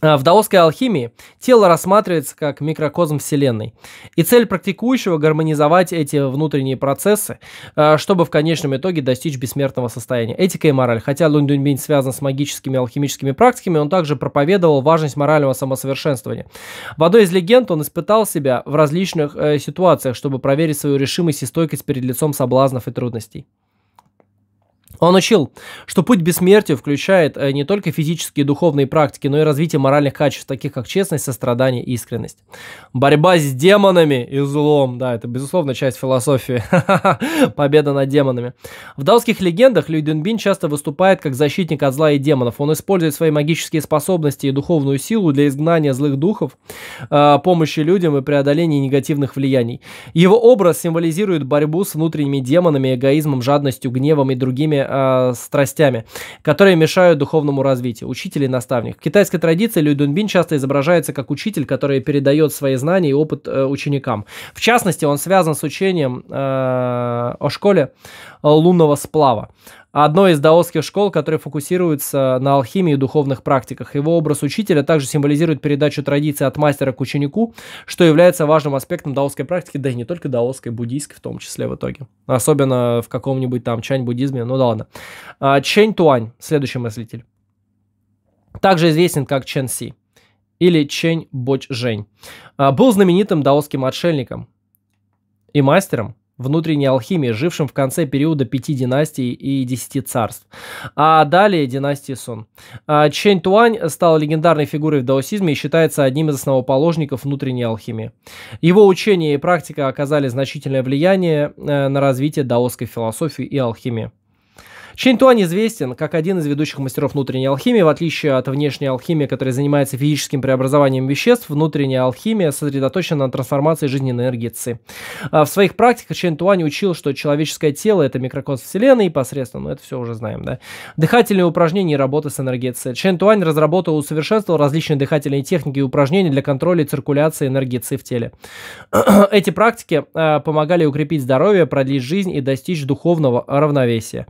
А, в даосской алхимии тело рассматривается как микрокозм Вселенной, и цель практикующего – гармонизовать эти внутренние процессы, а, чтобы в конечном итоге достичь бессмертного состояния. Этика и мораль. Хотя Лунь Дуньбинь связан с магическими алхимическими практиками, он также проповедовал важность морального самосовершенствования. В одной из легенд он испытал себя в различных э, ситуациях, чтобы проверить свою решимость и стойкость перед лицом соблазнов и трудностей. Он учил, что путь бессмертия включает э, не только физические и духовные практики, но и развитие моральных качеств, таких как честность, сострадание и искренность. Борьба с демонами и злом, да, это безусловно часть философии, (laughs) победа над демонами. В даосских легендах Лю Дюнбин часто выступает как защитник от зла и демонов. Он использует свои магические способности и духовную силу для изгнания злых духов, э, помощи людям и преодоления негативных влияний. Его образ символизирует борьбу с внутренними демонами, эгоизмом, жадностью, гневом и другими э, страстями, которые мешают духовному развитию. Учитель и наставник. В китайской традиции Лю Дунбин часто изображается как учитель, который передает свои знания и опыт э, ученикам. В частности, он связан с учением э, о школе э, лунного сплава одной из даосских школ, которая фокусируется на алхимии и духовных практиках. Его образ учителя также символизирует передачу традиции от мастера к ученику, что является важным аспектом даосской практики, да и не только даосской, буддийской в том числе в итоге. Особенно в каком-нибудь там чань-буддизме, ну да ладно. А, Чэнь Туань, следующий мыслитель. Также известен как Чен Си или Чэнь Боч Жень. А, был знаменитым даосским отшельником и мастером, внутренней алхимии, жившим в конце периода пяти династий и десяти царств. А далее династии Сун. А Чэнь Туань стал легендарной фигурой в даосизме и считается одним из основоположников внутренней алхимии. Его учение и практика оказали значительное влияние э, на развитие даосской философии и алхимии. Чэньтуань известен как один из ведущих мастеров внутренней алхимии. В отличие от внешней алхимии, которая занимается физическим преобразованием веществ, внутренняя алхимия сосредоточена на трансформации жизненной энергии Ци. А в своих практиках Чэньтуань учил, что человеческое тело – это микрокосм Вселенной и посредством, ну это все уже знаем, да, дыхательные упражнения и работа с энергией Ци. Чэньтуань разработал и усовершенствовал различные дыхательные техники и упражнения для контроля циркуляции энергии Ци в теле. (clears throat) Эти практики а, помогали укрепить здоровье, продлить жизнь и достичь духовного равновесия.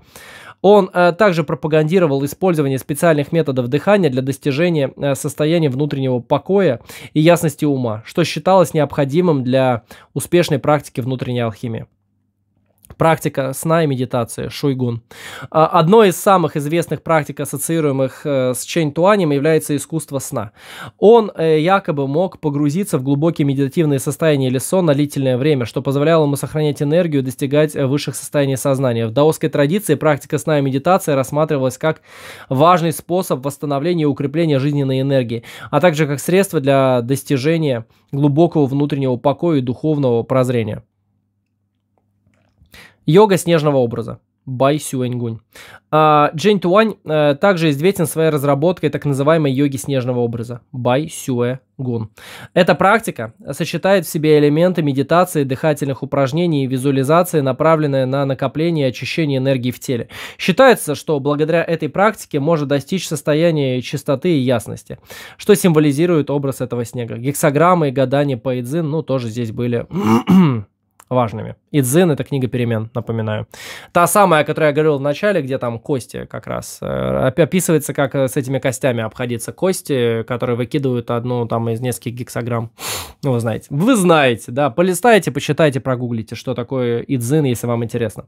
Он э, также пропагандировал использование специальных методов дыхания для достижения э, состояния внутреннего покоя и ясности ума, что считалось необходимым для успешной практики внутренней алхимии. Практика сна и медитация. Шуйгун. А, одной из самых известных практик, ассоциируемых э, с Чэнь Туанем, является искусство сна. Он э, якобы мог погрузиться в глубокие медитативные состояния или сон на длительное время, что позволяло ему сохранять энергию и достигать э, высших состояний сознания. В даосской традиции практика сна и медитация рассматривалась как важный способ восстановления и укрепления жизненной энергии, а также как средство для достижения глубокого внутреннего покоя и духовного прозрения. Йога снежного образа. Бай Сюэньгунь. А, Джейн Туань э, также известен своей разработкой так называемой йоги снежного образа. Бай Сюэ Гун. Эта практика сочетает в себе элементы медитации, дыхательных упражнений и визуализации, направленные на накопление и очищение энергии в теле. Считается, что благодаря этой практике может достичь состояния чистоты и ясности, что символизирует образ этого снега. Гексограммы и гадания по идзин, ну, тоже здесь были (clears throat) важными. И дзен — это книга перемен, напоминаю. Та самая, о которой я говорил в начале, где там кости как раз. Э, описывается, как э, с этими костями обходиться кости, которые выкидывают одну там из нескольких гексограмм. Ну, вы знаете. Вы знаете, да. Полистайте, почитайте, прогуглите, что такое идзин, если вам интересно.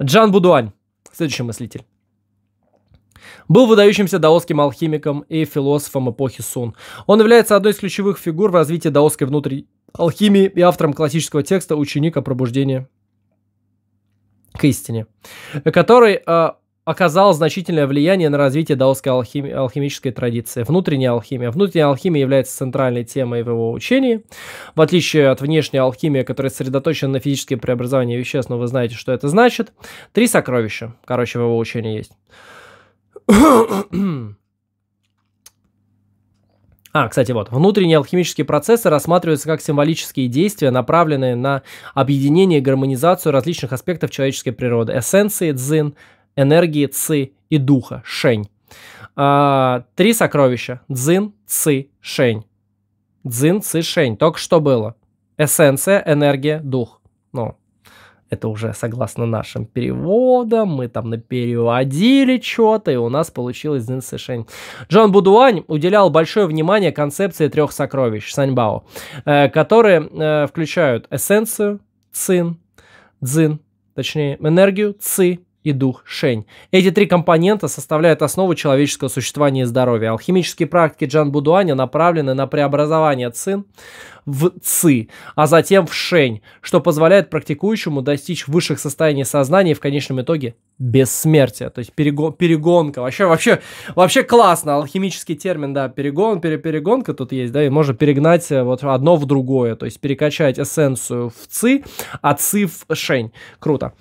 Джан Будуань, следующий мыслитель. Был выдающимся даосским алхимиком и философом эпохи Сун. Он является одной из ключевых фигур в развитии даосской внутренней алхимии и автором классического текста ученика пробуждения к истине», который э, оказал значительное влияние на развитие даосской алхими- алхимической традиции. Внутренняя алхимия. Внутренняя алхимия является центральной темой в его учении. В отличие от внешней алхимии, которая сосредоточена на физическом преобразовании веществ, но вы знаете, что это значит. Три сокровища, короче, в его учении есть. А, кстати, вот, внутренние алхимические процессы рассматриваются как символические действия, направленные на объединение и гармонизацию различных аспектов человеческой природы, эссенции дзин, энергии ци и духа шень. А, три сокровища дзин, ци, шень. Дзин, ци, шень. Только что было. Эссенция, энергия, дух это уже согласно нашим переводам, мы там напереводили что-то, и у нас получилось Дзин Сэшэнь. Джон Будуань уделял большое внимание концепции трех сокровищ, Саньбао, э, которые э, включают эссенцию, цин, дзин, точнее, энергию, ци, и дух Шень. Эти три компонента составляют основу человеческого существования и здоровья. Алхимические практики Джан Будуаня направлены на преобразование цин в ци, а затем в шень, что позволяет практикующему достичь высших состояний сознания и в конечном итоге бессмертия. То есть перегон, перегонка. Вообще, вообще, вообще классно. Алхимический термин, да, перегон, пере, перегонка тут есть, да, и можно перегнать э, вот одно в другое. То есть перекачать эссенцию в ци, а ци в шень. Круто.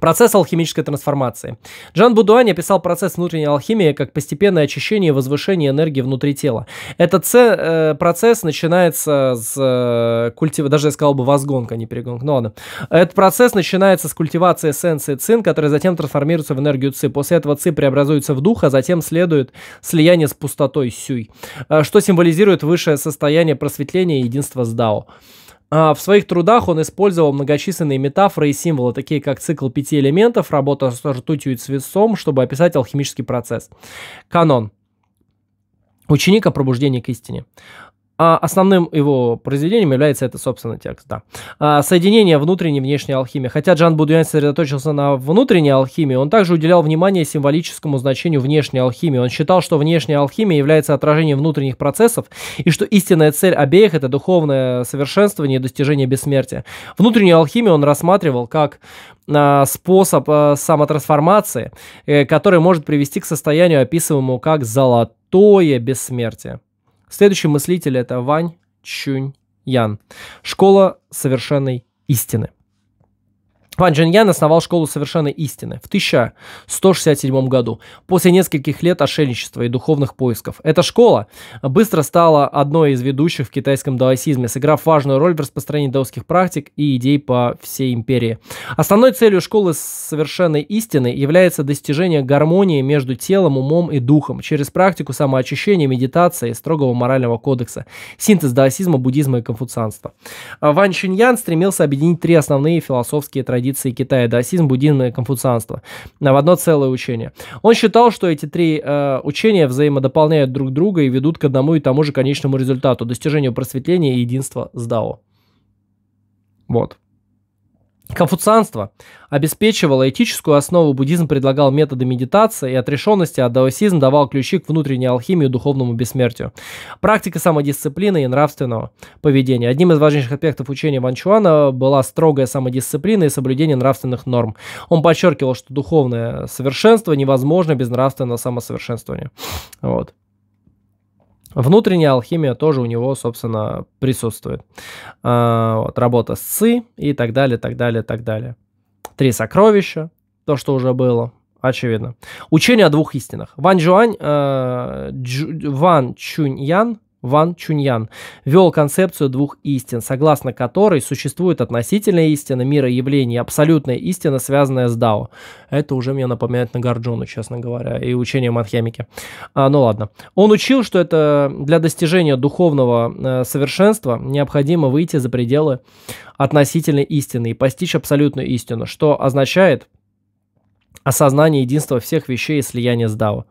Процесс алхимической трансформации. Джан Будуань описал процесс внутренней алхимии как постепенное очищение и возвышение энергии внутри тела. Этот э, процесс начинается с э, культива, даже я сказал бы возгонка, не перегонка, но ну ладно. Этот процесс начинается с культивации эссенции цин, которая затем трансформируется в энергию ци. После этого ци преобразуется в дух, а затем следует слияние с пустотой сюй, э, что символизирует высшее состояние просветления и единства с дао. А, в своих трудах он использовал многочисленные метафоры и символы, такие как цикл пяти элементов, работа с ртутью и свинцом, чтобы описать алхимический процесс. Канон. Ученика пробуждения к истине. А основным его произведением является это собственно текст, да. А соединение внутренней и внешней алхимии. Хотя Джан Будуянь сосредоточился на внутренней алхимии, он также уделял внимание символическому значению внешней алхимии. Он считал, что внешняя алхимия является отражением внутренних процессов, и что истинная цель обеих – это духовное совершенствование и достижение бессмертия. Внутреннюю алхимию он рассматривал как а, способ самотрансформации, э, который может привести к состоянию, описываемому как золотое бессмертие. Следующий мыслитель это Вань Чунь Ян. Школа совершенной истины. Ван Джиньян основал школу совершенной истины в 1167 году, после нескольких лет отшельничества и духовных поисков. Эта школа быстро стала одной из ведущих в китайском даосизме, сыграв важную роль в распространении даосских практик и идей по всей империи. Основной целью школы совершенной истины является достижение гармонии между телом, умом и духом через практику самоочищения, медитации, и строгого морального кодекса, синтез даосизма, буддизма и конфуцианства. Ван Чиньян стремился объединить три основные философские традиции традиции Китая – даосизм, буддизм и конфуцианство – в одно целое учение. Он считал, что эти три э, учения взаимодополняют друг друга и ведут к одному и тому же конечному результату – достижению просветления и единства с Дао. Вот. Конфуцианство обеспечивало этическую основу, буддизм предлагал методы медитации и отрешенности, а даосизм давал ключи к внутренней алхимии и духовному бессмертию. Практика самодисциплины и нравственного поведения. Одним из важнейших аспектов учения Ванчуана была строгая самодисциплина и соблюдение нравственных норм. Он подчеркивал, что духовное совершенство невозможно без нравственного самосовершенствования. Вот. Внутренняя алхимия тоже у него, собственно, присутствует. А, вот, работа с ЦИ и так далее, так далее, так далее. Три сокровища, то, что уже было, очевидно. Учение о двух истинах. Ван э, Чунь Ян Ван Чуньян вел концепцию двух истин, согласно которой существует относительная истина мира явлений, абсолютная истина, связанная с Дао. Это уже мне напоминает Нагарджуну, честно говоря, и учение Матхемики. А, ну ладно. Он учил, что это для достижения духовного э, совершенства необходимо выйти за пределы относительной истины и постичь абсолютную истину, что означает – осознание единства всех вещей и слияние с DAO.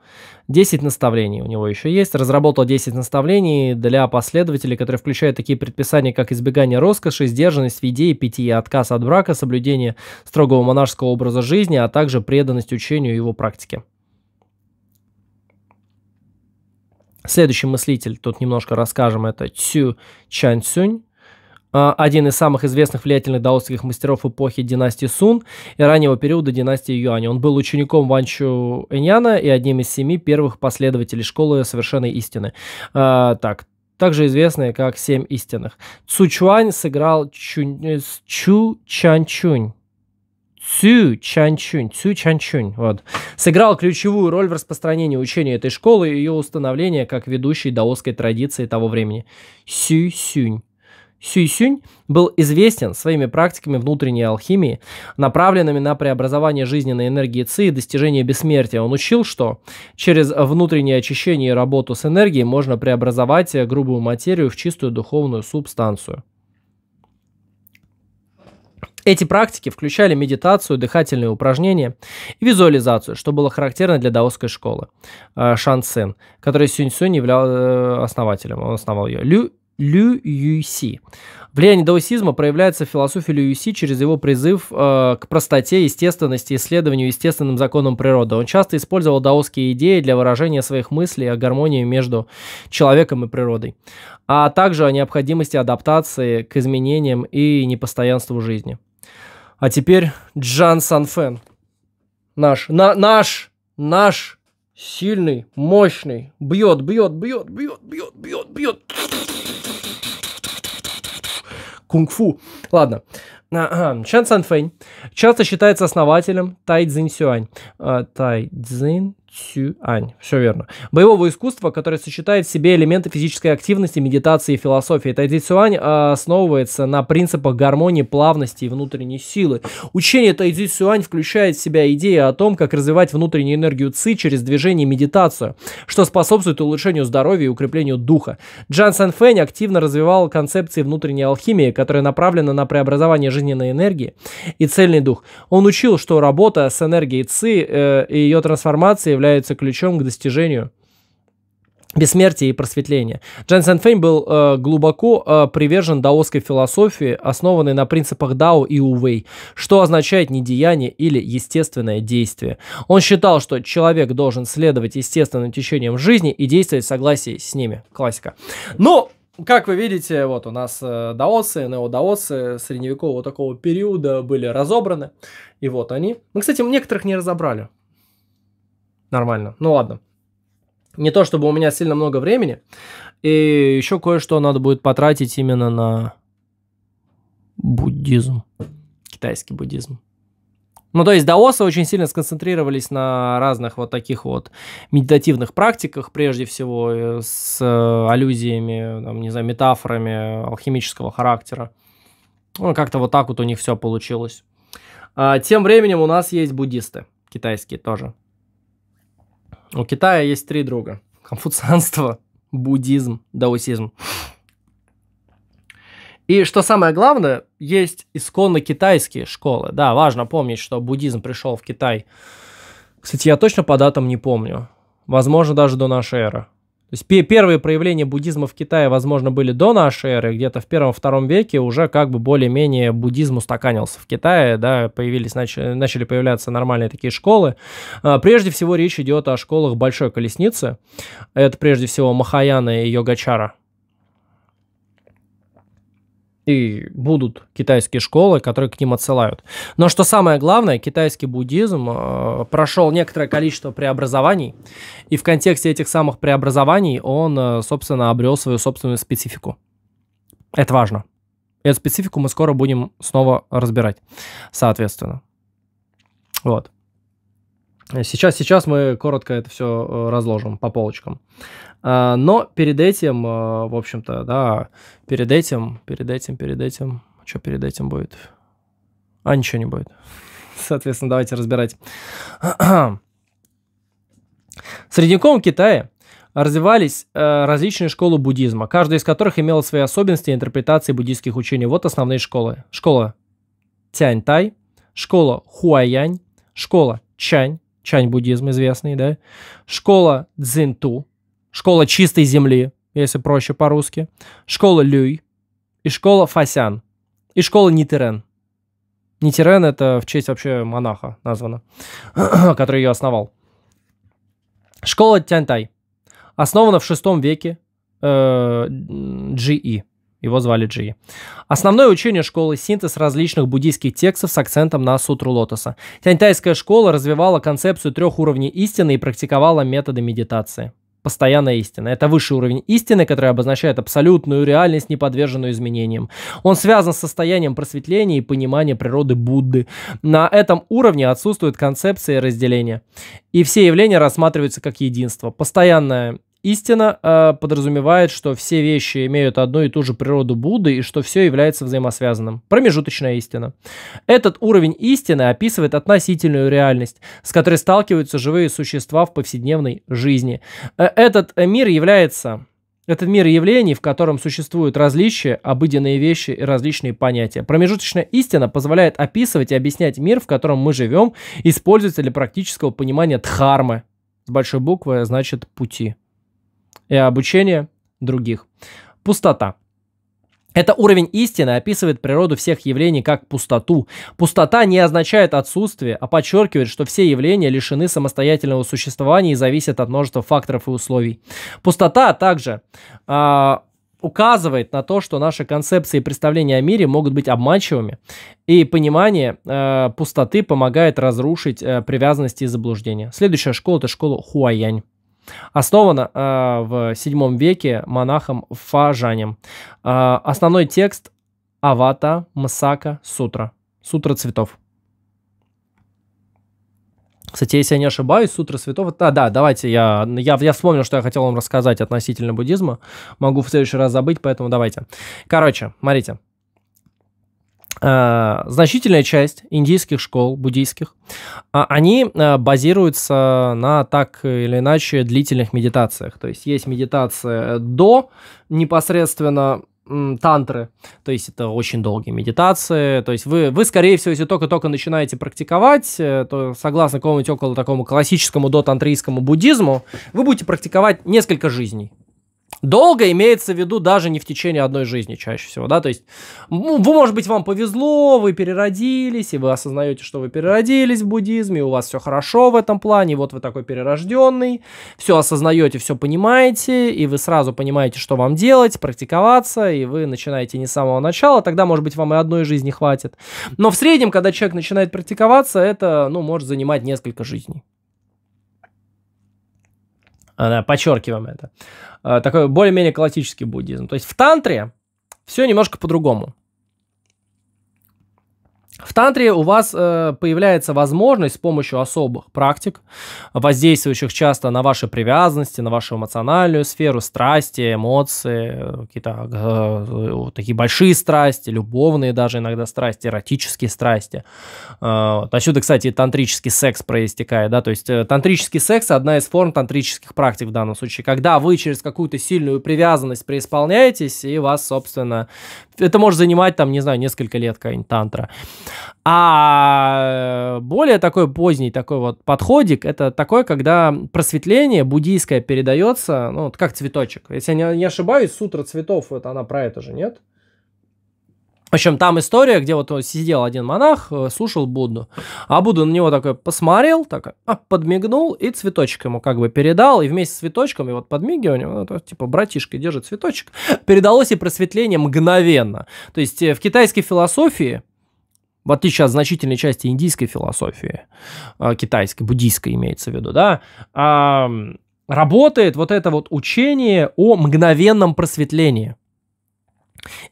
10 наставлений у него еще есть. Разработал 10 наставлений для последователей, которые включают такие предписания, как избегание роскоши, сдержанность в еде и питье, отказ от брака, соблюдение строгого монашеского образа жизни, а также преданность учению и его практике. Следующий мыслитель, тут немножко расскажем, это Цю Чаньцюнь. А, один из самых известных влиятельных даосских мастеров эпохи династии Сун и раннего периода династии Юань. Он был учеником Ванчу Эняна и одним из семи первых последователей школы совершенной истины. А, так, также известные как «Семь истинных». Цу Чуань сыграл э, Чу, Чу Чан Чунь. Цю Чанчунь, Цю Чанчунь, вот, сыграл ключевую роль в распространении учения этой школы и ее установления как ведущей даосской традиции того времени. Сю Сюнь. Сюйсюнь был известен своими практиками внутренней алхимии, направленными на преобразование жизненной энергии Ци и достижение бессмертия. Он учил, что через внутреннее очищение и работу с энергией можно преобразовать э, грубую материю в чистую духовную субстанцию. Эти практики включали медитацию, дыхательные упражнения и визуализацию, что было характерно для даосской школы э, Шан Цин, которой Сюнь Сунь являл э, основателем, он основал ее. Лю Лю Юйси. Влияние даосизма проявляется в философии Лю Юйси через его призыв э, к простоте, естественности, исследованию естественным законам природы. Он часто использовал даосские идеи для выражения своих мыслей о гармонии между человеком и природой, а также о необходимости адаптации к изменениям и непостоянству жизни. А теперь Джан Санфен. Наш, на, наш, наш сильный, мощный, бьет, бьет, бьет, бьет, бьет, бьет, бьет кунг-фу. Ладно. Чан Санфэнь часто считается основателем Тай Цзинь Сюань. А, Тай Цзинь Цюань. Все верно. Боевого искусства, которое сочетает в себе элементы физической активности, медитации и философии. Тайди Цюань а, основывается на принципах гармонии, плавности и внутренней силы. Учение Тайди Цюань включает в себя идею о том, как развивать внутреннюю энергию Ци через движение и медитацию, что способствует улучшению здоровья и укреплению духа. Джан Сэнфэнь активно развивал концепции внутренней алхимии, которая направлена на преобразование жизненной энергии и цельный дух. Он учил, что работа с энергией Ци э, и ее трансформацией является ключом к достижению бессмертия и просветления. Дженсен Фейн был э, глубоко э, привержен даосской философии, основанной на принципах Дао и Увей, что означает недеяние или естественное действие. Он считал, что человек должен следовать естественным течениям жизни и действовать в согласии с ними. Классика. Но как вы видите, вот у нас э, даосы, неодаосы средневекового такого периода были разобраны. И вот они. Мы, кстати, некоторых не разобрали нормально. Ну ладно. Не то, чтобы у меня сильно много времени. И еще кое-что надо будет потратить именно на буддизм. Китайский буддизм. Ну, то есть даосы очень сильно сконцентрировались на разных вот таких вот медитативных практиках, прежде всего э, с э, аллюзиями, там, не знаю, метафорами алхимического характера. Ну, как-то вот так вот у них все получилось. А, тем временем у нас есть буддисты китайские тоже. У Китая есть три друга. Конфуцианство, буддизм, даосизм. И что самое главное, есть исконно китайские школы. Да, важно помнить, что буддизм пришел в Китай. Кстати, я точно по датам не помню. Возможно, даже до нашей эры. То есть первые проявления буддизма в Китае, возможно, были до нашей эры, где-то в первом-втором веке уже как бы более-менее буддизм устаканился в Китае, да, появились, начали, начали появляться нормальные такие школы. А, прежде всего речь идет о школах большой колесницы, это прежде всего Махаяна и Йогачара, и будут китайские школы, которые к ним отсылают. Но что самое главное, китайский буддизм э, прошел некоторое количество преобразований, и в контексте этих самых преобразований он, э, собственно, обрел свою собственную специфику. Это важно. Эту специфику мы скоро будем снова разбирать, соответственно. Вот. Сейчас, сейчас мы коротко это все э, разложим по полочкам. А, но перед этим, а, в общем-то, да, перед этим, перед этим, перед этим, что перед этим будет? А ничего не будет. (laughs) Соответственно, давайте разбирать. Средневековом Китае развивались э, различные школы буддизма, каждая из которых имела свои особенности интерпретации буддийских учений. Вот основные школы. Школа Тяньтай, школа Хуаянь, школа Чань, Чань буддизм известный, да, школа Цзинту, школа чистой земли, если проще по-русски, школа Люй и школа Фасян и школа Нитерен. Нитерен — это в честь вообще монаха названа, (clears throat) который ее основал. Школа Тяньтай основана в шестом веке э, Его звали Джи. Основное учение школы – синтез различных буддийских текстов с акцентом на сутру лотоса. Тяньтайская школа развивала концепцию трех уровней истины и практиковала методы медитации постоянная истина. Это высший уровень истины, который обозначает абсолютную реальность, не подверженную изменениям. Он связан с состоянием просветления и понимания природы Будды. На этом уровне отсутствует концепция разделения. И все явления рассматриваются как единство. Постоянная Истина э, подразумевает, что все вещи имеют одну и ту же природу Будды и что все является взаимосвязанным. Промежуточная истина. Этот уровень истины описывает относительную реальность, с которой сталкиваются живые существа в повседневной жизни. Э, этот мир является этот мир явлений, в котором существуют различия, обыденные вещи и различные понятия. Промежуточная истина позволяет описывать и объяснять мир, в котором мы живем, используется для практического понимания дхармы. С большой буквы значит пути и обучение других. Пустота. Это уровень истины описывает природу всех явлений как пустоту. Пустота не означает отсутствие, а подчеркивает, что все явления лишены самостоятельного существования и зависят от множества факторов и условий. Пустота также э, указывает на то, что наши концепции и представления о мире могут быть обманчивыми, и понимание э, пустоты помогает разрушить э, привязанности и заблуждения. Следующая школа – это школа Хуаянь. Основана э, в VII веке монахом Фажанем. Э, основной текст Авата Масака Сутра. Сутра цветов. Кстати, если я не ошибаюсь, Сутра Святого... Да, да, давайте я, я... Я вспомнил, что я хотел вам рассказать относительно буддизма. Могу в следующий раз забыть, поэтому давайте. Короче, смотрите. Э, значительная часть индийских школ буддийских, а, они э, базируются на так или иначе длительных медитациях. То есть есть медитация до непосредственно тантры, то есть это очень долгие медитации, то есть вы, вы скорее всего, если только-только начинаете практиковать, э, то согласно какому-нибудь около такому классическому до тантрийскому буддизму, вы будете практиковать несколько жизней. Долго имеется в виду даже не в течение одной жизни чаще всего, да, то есть, ну, вы, может быть, вам повезло, вы переродились, и вы осознаете, что вы переродились в буддизме, у вас все хорошо в этом плане, вот вы такой перерожденный, все осознаете, все понимаете, и вы сразу понимаете, что вам делать, практиковаться, и вы начинаете не с самого начала, тогда, может быть, вам и одной жизни хватит. Но в среднем, когда человек начинает практиковаться, это, ну, может занимать несколько жизней. Да, подчеркиваем это. Э, такой более-менее классический буддизм. То есть в тантре все немножко по-другому. В тантре у вас э, появляется возможность с помощью особых практик, воздействующих часто на ваши привязанности, на вашу эмоциональную сферу, страсти, эмоции, какие-то э, такие большие страсти, любовные даже иногда страсти, эротические страсти. Э, отсюда, кстати, тантрический секс проистекает, да, то есть э, тантрический секс одна из форм тантрических практик в данном случае, когда вы через какую-то сильную привязанность преисполняетесь, и вас, собственно, это может занимать там, не знаю, несколько лет какая-нибудь тантра. А э, более такой поздний такой вот подходик, это такой, когда просветление буддийское передается, ну, вот как цветочек. Если я не ошибаюсь, сутра цветов, вот она про это же, нет? В общем, там история, где вот сидел один монах, э, слушал Будду, а Будда на него такой посмотрел, так, а, подмигнул и цветочек ему как бы передал, и вместе с цветочком, и вот подмигивание, ну, типа, братишка держит цветочек, (laughs) передалось и просветление мгновенно. То есть э, в китайской философии в отличие от значительной части индийской философии, э, китайской, буддийской имеется в виду, да, работает вот это вот учение о мгновенном просветлении.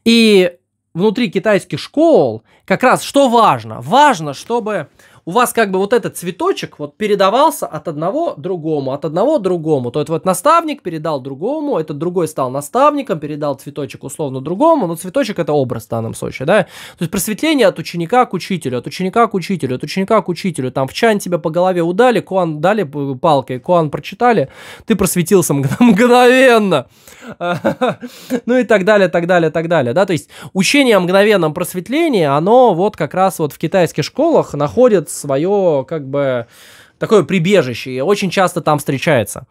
И внутри китайских школ как раз что важно? Важно, чтобы у вас как бы вот этот цветочек вот передавался от одного другому, от одного другому. То есть вот наставник передал другому, этот другой стал наставником, передал цветочек условно другому, но цветочек это образ в данном случае, да. То есть просветление от ученика к учителю, от ученика к учителю, от ученика к учителю. Там в чан тебя по голове удали, куан дали палкой, куан прочитали, ты просветился (laughs) мгновенно. (laughs) Ну и так далее, так далее, так далее, да. То есть учение о мгновенном просветлении, оно вот как раз вот в китайских школах находится свое, как бы, такое прибежище, и очень часто там встречается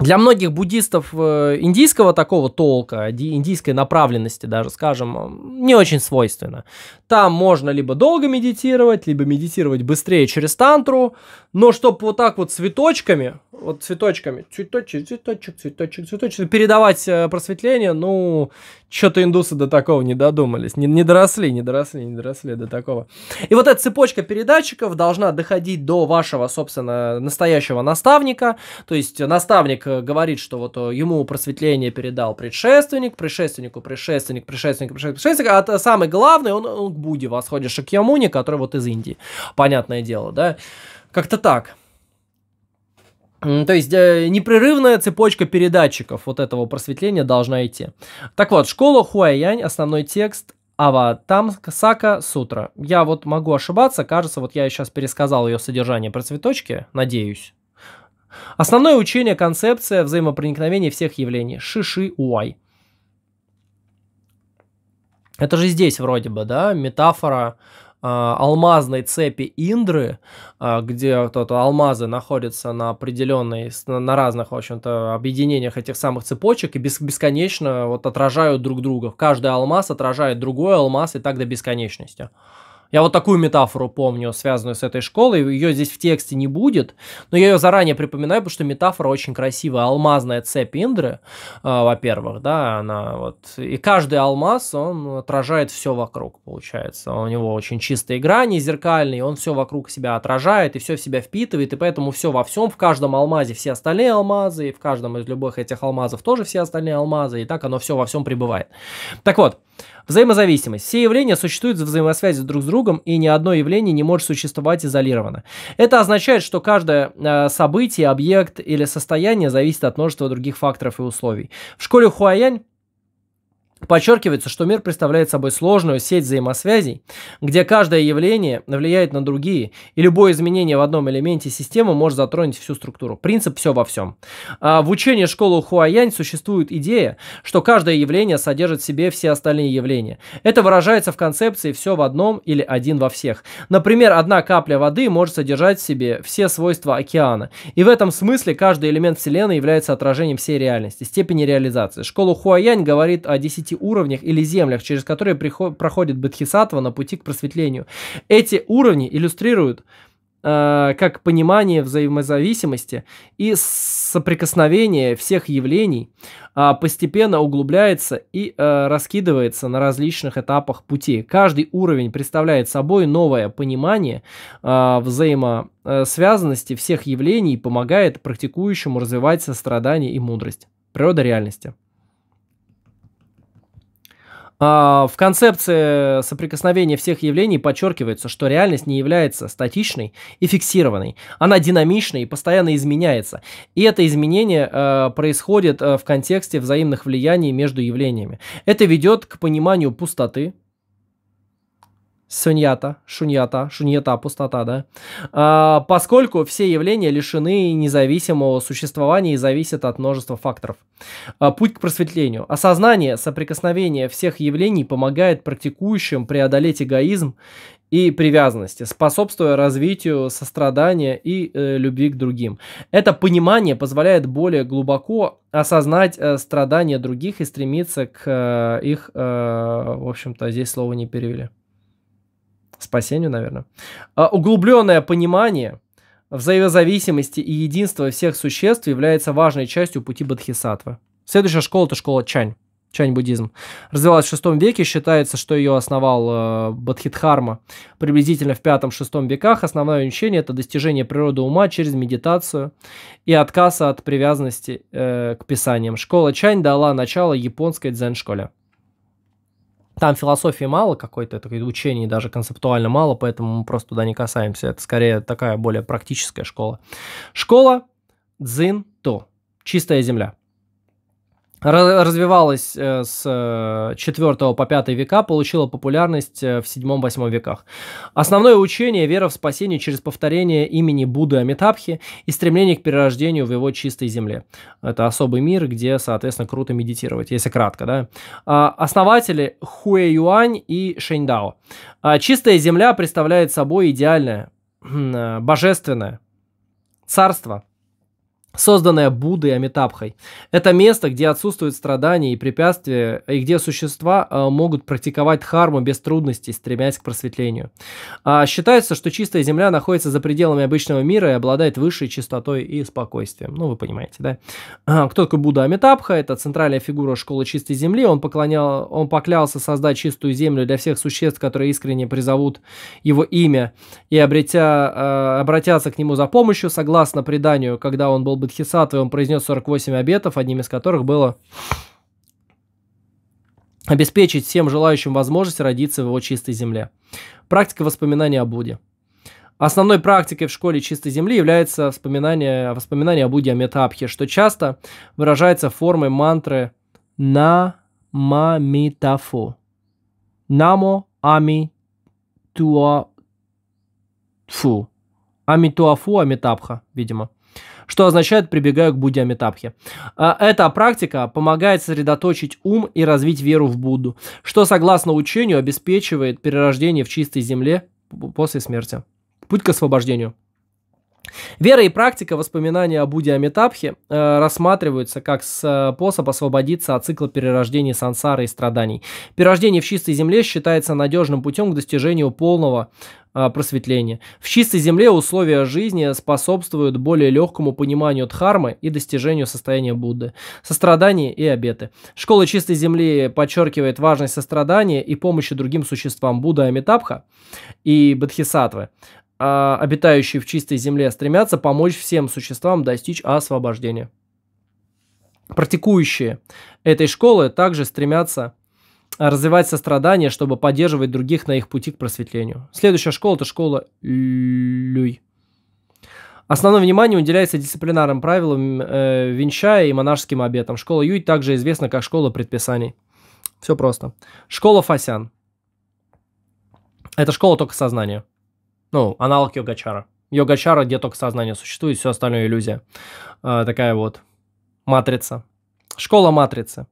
для многих буддистов э, индийского такого толка, индийской направленности даже, скажем, не очень свойственно. Там можно либо долго медитировать, либо медитировать быстрее через тантру, но чтобы вот так вот цветочками, вот цветочками, цветочек, цветочек, цветочек, цветочек, передавать э, просветление, ну, что-то индусы до такого не додумались, не, не доросли, не доросли, не доросли до такого. И вот эта цепочка передатчиков должна доходить до вашего, собственно, настоящего наставника, то есть наставник Э, говорит, что вот э, ему просветление передал предшественник, предшественнику, предшественник, предшественник, предшественник, предшественник, а самый главный, он, он к Будде восходит, Шакьямуни, который вот из Индии, понятное дело, да, как-то так. То есть э, непрерывная цепочка передатчиков вот этого просветления должна идти. Так вот, школа Хуайянь, основной текст Ава там Сака Сутра. Я вот могу ошибаться, кажется, вот я сейчас пересказал ее содержание про цветочки, надеюсь. Основное учение – концепция взаимопроникновения всех явлений. Шиши уай. Это же здесь вроде бы, да, метафора э, алмазной цепи Индры, э, где кто-то алмазы находятся на определенной, на разных, в общем-то, объединениях этих самых цепочек и бес, бесконечно вот отражают друг друга. Каждый алмаз отражает другой алмаз и так до бесконечности. Я вот такую метафору помню, связанную с этой школой. Ее здесь в тексте не будет, но я ее заранее припоминаю, потому что метафора очень красивая. Алмазная цепь Индры, э, во-первых, да, она вот... И каждый алмаз, он отражает все вокруг, получается. У него очень чистые грани зеркальные, он все вокруг себя отражает и все в себя впитывает, и поэтому все во всем, в каждом алмазе все остальные алмазы, и в каждом из любых этих алмазов тоже все остальные алмазы, и так оно все во всем пребывает. Так вот, Взаимозависимость. Все явления существуют в взаимосвязи друг с другом, и ни одно явление не может существовать изолированно. Это означает, что каждое э, событие, объект или состояние зависит от множества других факторов и условий. В школе Хуаянь Подчеркивается, что мир представляет собой сложную сеть взаимосвязей, где каждое явление влияет на другие, и любое изменение в одном элементе системы может затронуть всю структуру. Принцип все во всем. А, в учении школы Хуаянь существует идея, что каждое явление содержит в себе все остальные явления. Это выражается в концепции все в одном или один во всех. Например, одна капля воды может содержать в себе все свойства океана. И в этом смысле каждый элемент Вселенной является отражением всей реальности, степени реализации. Школа Хуаянь говорит о 10 пяти уровнях или землях, через которые приход, проходит Бодхисаттва на пути к просветлению. Эти уровни иллюстрируют э, как понимание взаимозависимости и соприкосновение всех явлений э, постепенно углубляется и э, раскидывается на различных этапах пути. Каждый уровень представляет собой новое понимание э, взаимосвязанности всех явлений и помогает практикующему развивать сострадание и мудрость. Природа реальности. А, в концепции соприкосновения всех явлений подчеркивается, что реальность не является статичной и фиксированной. Она динамична и постоянно изменяется. И это изменение э, происходит э, в контексте взаимных влияний между явлениями. Это ведет к пониманию пустоты, Суньята, шуньята, шуньята, пустота, да? А, поскольку все явления лишены независимого существования и зависят от множества факторов. А, путь к просветлению. Осознание соприкосновения всех явлений помогает практикующим преодолеть эгоизм и привязанности, способствуя развитию сострадания и э, любви к другим. Это понимание позволяет более глубоко осознать э, страдания других и стремиться к э, их, э, в общем-то, здесь слово не перевели спасению, наверное. А углубленное понимание взаимозависимости и единства всех существ является важной частью пути Бодхисаттвы. Следующая школа – это школа Чань. Чань-буддизм. Развивалась в шестом веке, считается, что ее основал э, Бадхидхарма. Приблизительно в пятом-шестом веках основное учение – это достижение природы ума через медитацию и отказ от привязанности э, к писаниям. Школа Чань дала начало японской дзен-школе. Там философии мало какой-то, учений даже концептуально мало, поэтому мы просто туда не касаемся. Это скорее такая более практическая школа. Школа Дзин-То. Чистая земля развивалась э, с 4 э, по 5 века, получила популярность э, в 7-8 веках. Основное учение – вера в спасение через повторение имени Будды Амитабхи и стремление к перерождению в его чистой земле. Это особый мир, где, соответственно, круто медитировать, если кратко. Да? А, основатели – Хуэ Юань и Шэньдао. А, чистая земля представляет собой идеальное, (clears throat) божественное царство – созданное Буддой Амитабхой. Это место, где отсутствуют страдания и препятствия, и где существа а, могут практиковать харму без трудностей, стремясь к просветлению. А, считается, что чистая земля находится за пределами обычного мира и обладает высшей чистотой и спокойствием. Ну, вы понимаете, да? А, кто такой Будда Амитабха? Это центральная фигура школы чистой земли. Он, поклонял, он поклялся создать чистую землю для всех существ, которые искренне призовут его имя и обретя, обратятся к нему за помощью. Согласно преданию, когда он был Бодхисаттвой он произнес 48 обетов, одним из которых было обеспечить всем желающим возможность родиться в его чистой земле. Практика воспоминания о Будде. Основной практикой в школе чистой земли является воспоминание, воспоминание о Будде о Амитабхе, что часто выражается формой мантры «намамитафу». «Намо ами туа фу». Амитуафу Амитабха, видимо что означает «прибегаю к Будде Буддиамитабхе». А, эта практика помогает сосредоточить ум и развить веру в Будду, что, согласно учению, обеспечивает перерождение в чистой земле после смерти. Путь к освобождению. Вера и практика воспоминания о Будде Амитабхе э, рассматриваются как э, способ освободиться от цикла перерождений сансары и страданий. Перерождение в чистой земле считается надежным путем к достижению полного э, просветления. В чистой земле условия жизни способствуют более легкому пониманию дхармы и достижению состояния Будды, сострадания и обеты. Школа чистой земли подчеркивает важность сострадания и помощи другим существам Будда Амитабха и Бодхисаттвы а, обитающие в чистой земле, стремятся помочь всем существам достичь освобождения. Практикующие этой школы также стремятся развивать сострадание, чтобы поддерживать других на их пути к просветлению. Следующая школа – это школа Люй. Основное внимание уделяется дисциплинарным правилам э, венчая и монашеским обетам. Школа Юй также известна как школа предписаний. Все просто. Школа Фасян. Это школа только сознания. Ну, аналог йогачара. Йогачара, где только сознание существует, все остальное иллюзия. Э, такая вот матрица. Школа матрицы.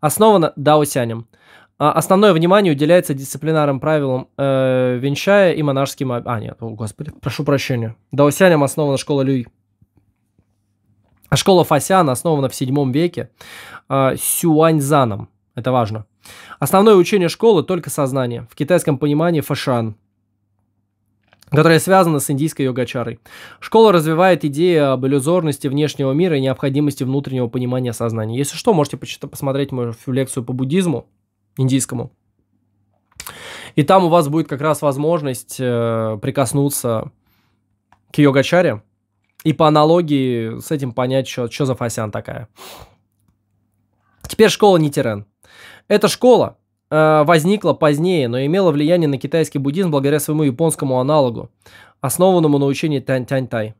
Основана даосянем. А, основное внимание уделяется дисциплинарным правилам э, Венчая и монашеским... А, нет, о, господи, прошу прощения. Даосянем основана школа Люй. А школа Фасян основана в 7 веке э, Сюаньзаном. Это важно. Основное учение школы – только сознание. В китайском понимании – фашан – которая связана с индийской йогачарой. Школа развивает идею об иллюзорности внешнего мира и необходимости внутреннего понимания сознания. Если что, можете посмотреть мою лекцию по буддизму индийскому. И там у вас будет как раз возможность э, прикоснуться к йогачаре и по аналогии с этим понять, что за фасян такая. Теперь школа Нитерен. терен. Эта школа Э, возникла позднее, но имела влияние на китайский буддизм благодаря своему японскому аналогу, основанному на учении Тянь-Тянь-Тай.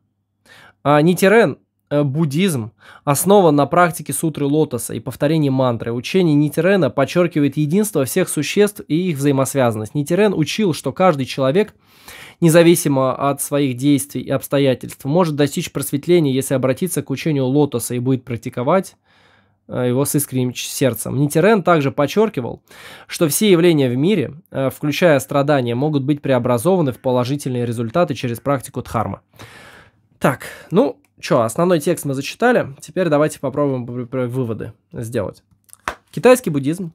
А, Нитерен э, буддизм основан на практике сутры лотоса и повторении мантры. Учение Нитерена подчеркивает единство всех существ и их взаимосвязанность. Нитерен учил, что каждый человек, независимо от своих действий и обстоятельств, может достичь просветления, если обратиться к учению лотоса и будет практиковать Э, его с искренним сердцем. Нитерен также подчеркивал, что все явления в мире, э, включая страдания, могут быть преобразованы в положительные результаты через практику дхармы. Так, ну что, основной текст мы зачитали, теперь давайте попробуем выводы сделать. Китайский буддизм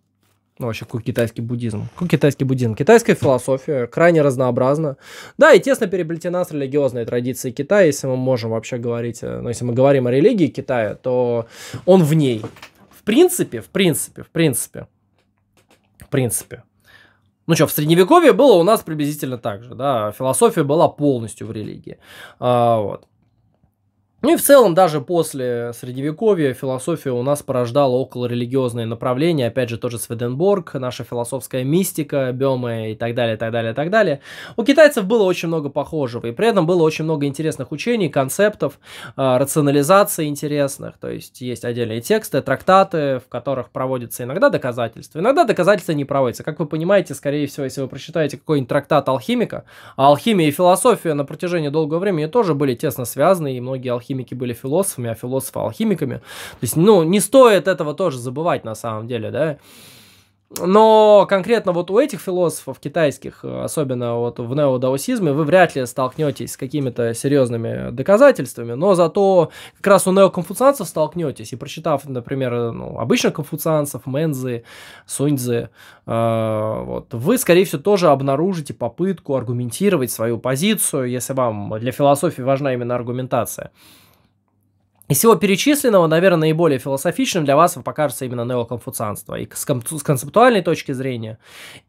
ну, вообще, какой китайский буддизм? Какой китайский буддизм? Китайская философия крайне разнообразна. Да, и тесно переплетена с религиозной традицией Китая, если мы можем вообще говорить, э, ну, если мы говорим о религии Китая, то он в ней. В принципе, в принципе, в принципе, в принципе. Ну что, в средневековье было у нас приблизительно так же, да, философия была полностью в религии. А, вот. Ну и в целом даже после средневековья философия у нас порождала около религиозные направления, опять же тоже Сведенборг, наша философская мистика, Бёме и так далее, так далее, так далее. У китайцев было очень много похожего, и при этом было очень много интересных учений, концептов, э, рационализаций интересных, то есть есть отдельные тексты, трактаты, в которых проводятся иногда доказательства, иногда доказательства не проводятся. Как вы понимаете, скорее всего, если вы прочитаете какой-нибудь трактат алхимика, а алхимия и философия на протяжении долгого времени тоже были тесно связаны, и многие алхимики алхимики были философами, а философы алхимиками. То есть, ну, не стоит этого тоже забывать на самом деле, да. Но конкретно вот у этих философов китайских, особенно вот в неодаосизме, вы вряд ли столкнетесь с какими-то серьезными доказательствами, но зато как раз у неоконфуцианцев столкнетесь, и прочитав, например, ну, обычных конфуцианцев, Мензы, Суньцзы, э, вот, вы, скорее всего, тоже обнаружите попытку аргументировать свою позицию, если вам для философии важна именно аргументация. Из всего перечисленного, наверное, наиболее философичным для вас покажется именно неоконфуцианство. И с, концептуальной точки зрения,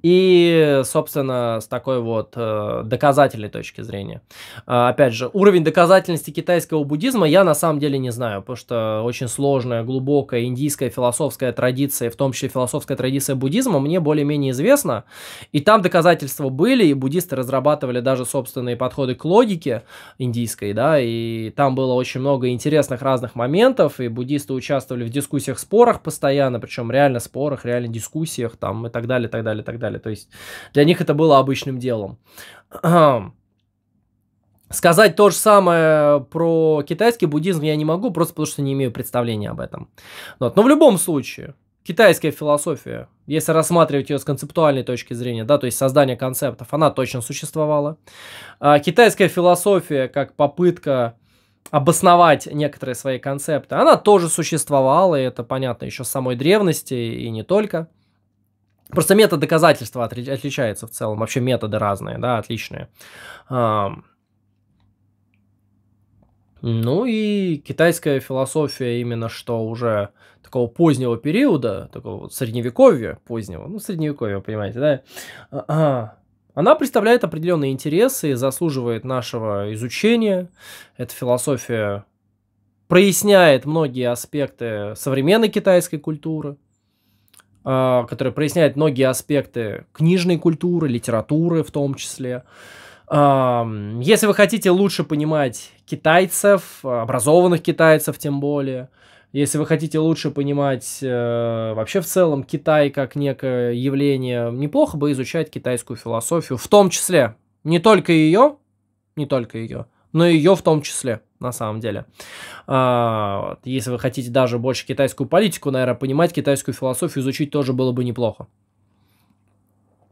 и, собственно, с такой вот э, доказательной точки зрения. Э, опять же, уровень доказательности китайского буддизма я на самом деле не знаю, потому что очень сложная, глубокая индийская философская традиция, в том числе философская традиция буддизма, мне более-менее известна. И там доказательства были, и буддисты разрабатывали даже собственные подходы к логике индийской, да, и там было очень много интересных разных моментов, и буддисты участвовали в дискуссиях, спорах постоянно, причем реально спорах, реально дискуссиях там и так далее, так далее, так далее. То есть для них это было обычным делом. (clears throat) Сказать то же самое про китайский буддизм я не могу, просто потому что не имею представления об этом. Вот. Но в любом случае, китайская философия, если рассматривать ее с концептуальной точки зрения, да, то есть создание концептов, она точно существовала. А китайская философия как попытка обосновать некоторые свои концепты. Она тоже существовала, и это понятно еще с самой древности и не только. Просто метод доказательства отличается в целом. Вообще методы разные, да, отличные. Ну и китайская философия именно что уже такого позднего периода, такого средневековья позднего, ну средневековья, понимаете, да, а, а, она представляет определенные интересы и заслуживает нашего изучения. Эта философия проясняет многие аспекты современной китайской культуры, а, которая проясняет многие аспекты книжной культуры, литературы в том числе. А, если вы хотите лучше понимать китайцев, образованных китайцев тем более – если вы хотите лучше понимать э, вообще в целом Китай как некое явление, неплохо бы изучать китайскую философию, в том числе не только ее, не только ее, но ее в том числе на самом деле. А, если вы хотите даже больше китайскую политику, наверное, понимать китайскую философию, изучить тоже было бы неплохо.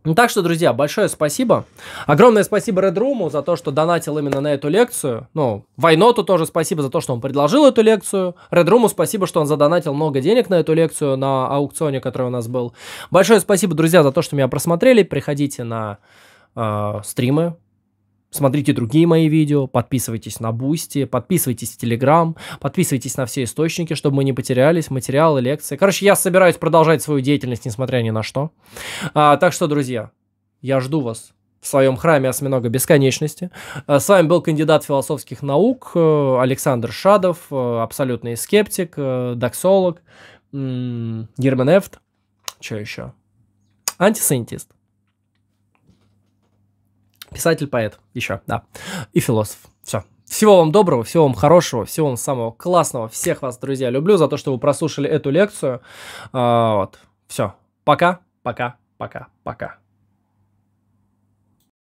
Ну, так что, друзья, большое спасибо. Огромное спасибо Red Room за то, что донатил именно на эту лекцию. Ну, Вайноту тоже спасибо за то, что он предложил эту лекцию. Red Room спасибо, что он задонатил много денег на эту лекцию, на аукционе, который у нас был. Большое спасибо, друзья, за то, что меня просмотрели. Приходите на э, стримы, Смотрите другие мои видео, подписывайтесь на Бусти, подписывайтесь в Телеграм, подписывайтесь на все источники, чтобы мы не потерялись, материалы, лекции. Короче, я собираюсь продолжать свою деятельность, несмотря ни на что. А, так что, друзья, я жду вас в своем храме осьминога бесконечности. А, с вами был кандидат философских наук э, Александр Шадов, э, абсолютный скептик, э, доксолог, Герман Эфт, что еще? Антисантист. Писатель-поэт еще, да. И философ. Все. Всего вам доброго, всего вам хорошего, всего вам самого классного. Всех вас, друзья, люблю за то, что вы прослушали эту лекцию. А, вот. Все. Пока, пока, пока, пока.